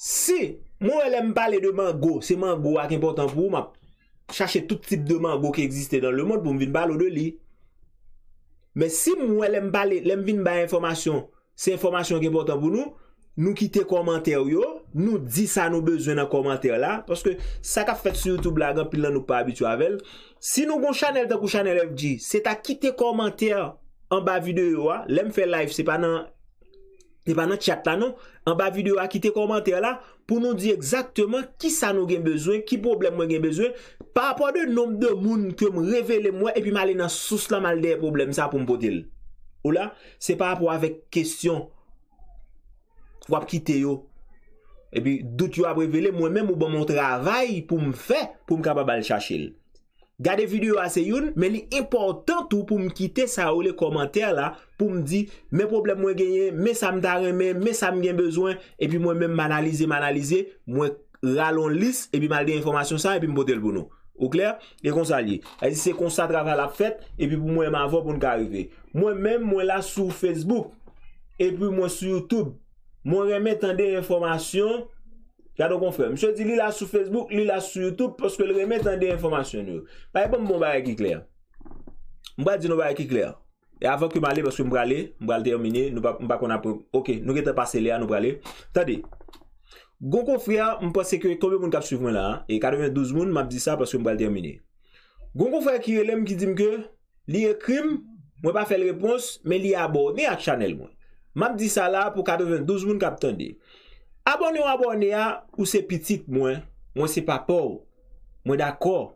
Si mwen lèm pale de mango, se mango a ki important pou ou, mwen chache tout tip de mango ki existe dans le monde pou mwen vin pale ou de li. Men si mwen lèm pale, lèm vin pale informasyon, se informasyon ki important pou nou, nou kite komantè yo, nou di sa nou bezwen an komantè la, paske sa ka fèt sou YouTube la, gan pilan nou pa abitou avèl. Si nou gon chanel ta kou chanel FG, se ta kite komantè an ba videyo yo, lèm fè live, se pa nan... Se pa nan tchat la nou, an ba video a kite komantè la pou nou di ekzaktman ki sa nou gen bezwen, ki problem mwen gen bezwen, pa apwa de nom de moun kem revele mwen epi ma le nan sos la mal deye problem sa pou m potel. Ou la, se pa apwa avek kesyon, wap kite yo, epi dout yo a brevele mwen men mou bon moun travay pou m fe pou m kaba bal chachil. Gade videyo ase yon, men li importan tou pou m kitè sa ou le komantèr la pou m di, men problem mwen genye, men sa m da remè, men sa m gen bezwen, epi mwen men manalize, manalize, mwen ralon lis, epi mal de informasyon sa, epi m bote l bono. Ou kler? E kon sa li. E si se kon sa drava la fèt, epi mwen m avon pou m garive. Mwen men mwen la sou Facebook, epi mwen sou YouTube, mwen remè tan de informasyon, Gado kon fre, mse di li la sou Facebook, li la sou Youtube, poske li remet an de informasyon yo. Pa e pou m pou mbare ki kler. Mbare di nou mbare ki kler. E avan ki m ale, poske m brale, m brale termine, nou pa kon apon, ok, nou rete pase le an, nou brale. Tade, goun kon fre, m posekwe, tobe moun kap sufwen la, e 92 moun, m ap di sa, poske m brale termine. Goun kon fre ki relem ki dimke, li e krim, mwen pa fe l repons, men li abor, men ak chanel mwen. M ap di sa la pou 92 moun kap tende. Abone ou abone a ou se pitik mwen, mwen se pa pou, mwen d'akor.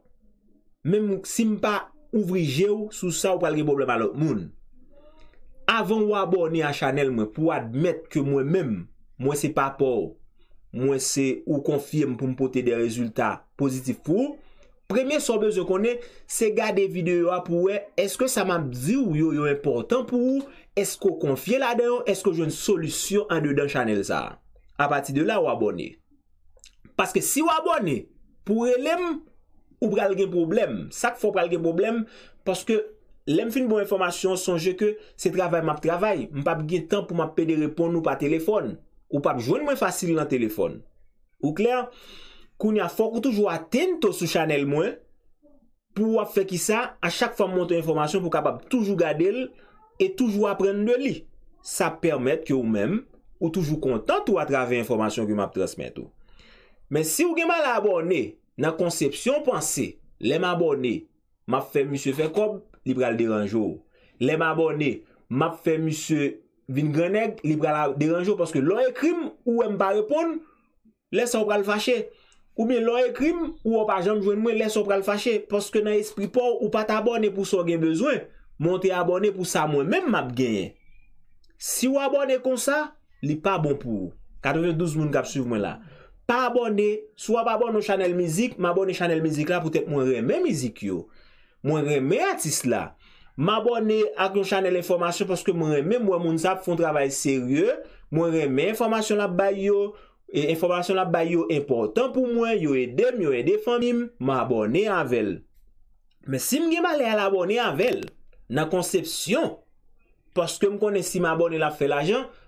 Mem si mpa ouvri je ou, sou sa ou palge boble malot moun. Avan ou abone a chanel mwen pou admet ke mwen mèm, mwen se pa pou, mwen se ou konfye m pou mpote de rezultat pozitif pou. Premye sorbeu se konen, se gade videyo a pou we, eske sa mam di ou yo yo important pou ou, eske konfye la den ou, eske jwen solusyon an de den chanel sa. A pati de la ou abone. Paske si ou abone, pou elem, ou pral gen problem. Sak fo pral gen problem, paske lem fin bon informasyon, sonje ke se travay map travay. Mpap gen tan pou map pede repon nou pa telefon. Ou pap jwen mwen fasil nan telefon. Ou kler, kou ni a fokou toujou a ten to sou chanel mwen, pou wap fe ki sa, a chak fom monton informasyon pou kapap toujou gade l, e toujou apren de li. Sa permette ki ou men mwen, Ou toujou kontant ou atrave informasyon ki m ap trasmet ou. Men si ou gen mal abone nan konsepsyon panse, le m abone, m ap fe M. Fekob, li pral deranjou. Le m abone, m ap fe M. Vingranek, li pral deranjou. Paske lò e krim ou m pa repon, lè sa ou pral fache. Ou men lò e krim ou wop ajam jwen mwen, lè sa ou pral fache. Paske nan espri pou ou pa tabone pou sa gen bezwen, montre abone pou sa mwen men m ap genye. Si ou abone kon sa... li pa bon pou ou. 92 moun kap suiv mwen la. Pa abone, souwa pa abone nou chanel mizik, ma abone chanel mizik la, pou tèt mwen reme mizik yo. Mwen reme atis la. Ma abone ak nou chanel informasyon, poske mwen reme mwen moun sa pou foun travay serye, mwen reme informasyon la bay yo, e informasyon la bay yo important pou mwen, yo e dem, yo e defanmim, ma abone avel. Me si mge malè al abone avel, nan konsepsyon, poske m konen si m abone la fè la jan,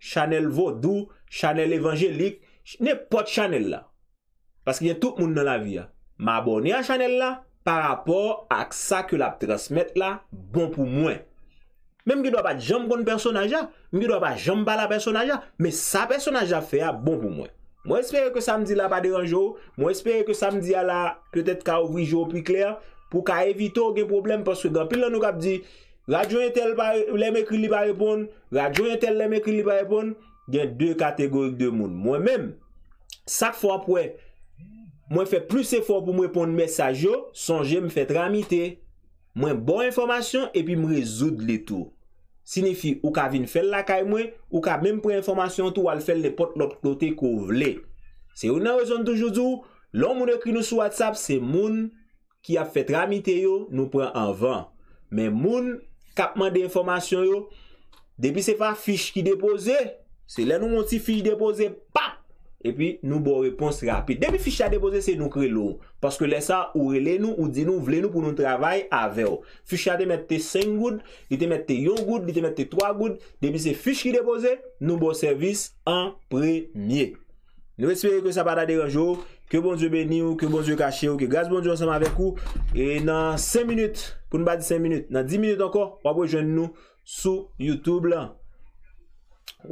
Chanel Vodou, Chanel Evangélique, nè pot Chanel la. Paske jè tout moun nan la vi ya. Ma abone a Chanel la, par rapport ak bon sa ke bon la ptrasmet la, bon pou mwen. Men mwen do ap jamb kon personaja, men mwen do ap jamb bala personaja, men sa personaja fe a bon pou mwen. Mwen espere ke samdi la pa dey anjou, mwen espere ke samdi la la, kletet ka woujou pi kler, pou ka evito gen problem, paske gen pilan nou kap di, Radyo yon tel lè mè kri li pa repon, radyo yon tel lè mè kri li pa repon, gen dè kategorik dè moun. Mwen mèm, sak fwa pwè, mwen fè plus e fwa pwè mwen repon mè saj yo, son jè mwen fèt ramite. Mwen bon informasyon, epi mwen rezoud lè tou. Sinifi, ou ka vin fè l lakay mwen, ou ka mèm pre informasyon tou, wal fè lè pot lòt lòtè kou vle. Se yon nan rezon tou jouzou, lò mwen rekri nou sou WhatsApp, se moun ki ap fèt ramite yo, nou pren anvan. Men moun Kapman de informasyon yo, depi se fa fich ki depoze, se le nou monti fich depoze, pa, epi nou bo repons rapide. Depi fich a depoze se nou kre lou, paske le sa ou rele nou ou di nou vle nou pou nou travay ave yo. Fich a de mette 5 goud, di te mette 1 goud, di te mette 3 goud, depi se fich ki depoze, nou bo servis en premye. Nou espere ki sa pata deranjou, ke bonjou beni ou, ke bonjou kache ou, ke gaz bonjou anseman avek ou, e nan 5 minute, pou nou ba di 5 minute, nan 10 minute anko, wapwe jen nou sou YouTube la.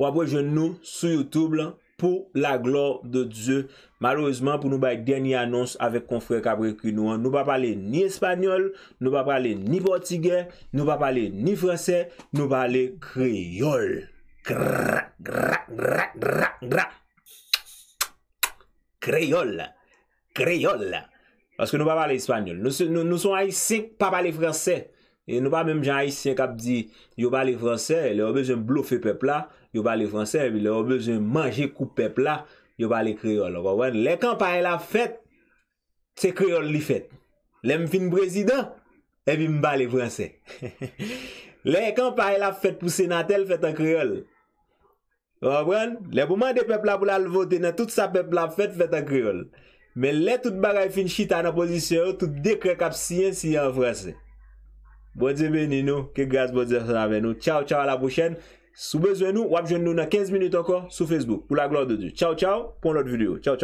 Wapwe jen nou sou YouTube la, pou la glor de Diyo. Malouzman pou nou ba di denye anons avek konfrey kabre ki nou an. Nou pa pale ni espanyol, nou pa pale ni portigè, nou pa pale ni fransè, nou pa pale kriyol. Gra, gra, gra, gra, gra, gra. Kreyol, kreyol, paske nou pa pale Espanyol, nou son haisyen pa pale Fransè, nou pa menm jan haisyen kap di, yo pale Fransè, le ou bezen blofe pepla, yo pale Fransè, le ou bezen manje koupepla, yo pale kreyol. Le kan pale la fèt, se kreyol li fèt, le m fin brezidan, e bi m pale Fransè. Le kan pale la fèt pou senatel, fèt an kreyol. Le pouman de pepla pou la levote Ne tout sa pepla fèt fèt akriol Men le tout bagay fin chita an aposisyon Tout dekrek ap siyen siyen frase Bodze ben inou Kèk gaz bodze an ave nou Tchaw tchaw a la pouchen Sou bezwen nou wap jwen nou na 15 minute anko Sou facebook pou la glo de di Tchaw tchaw pou an lot videyo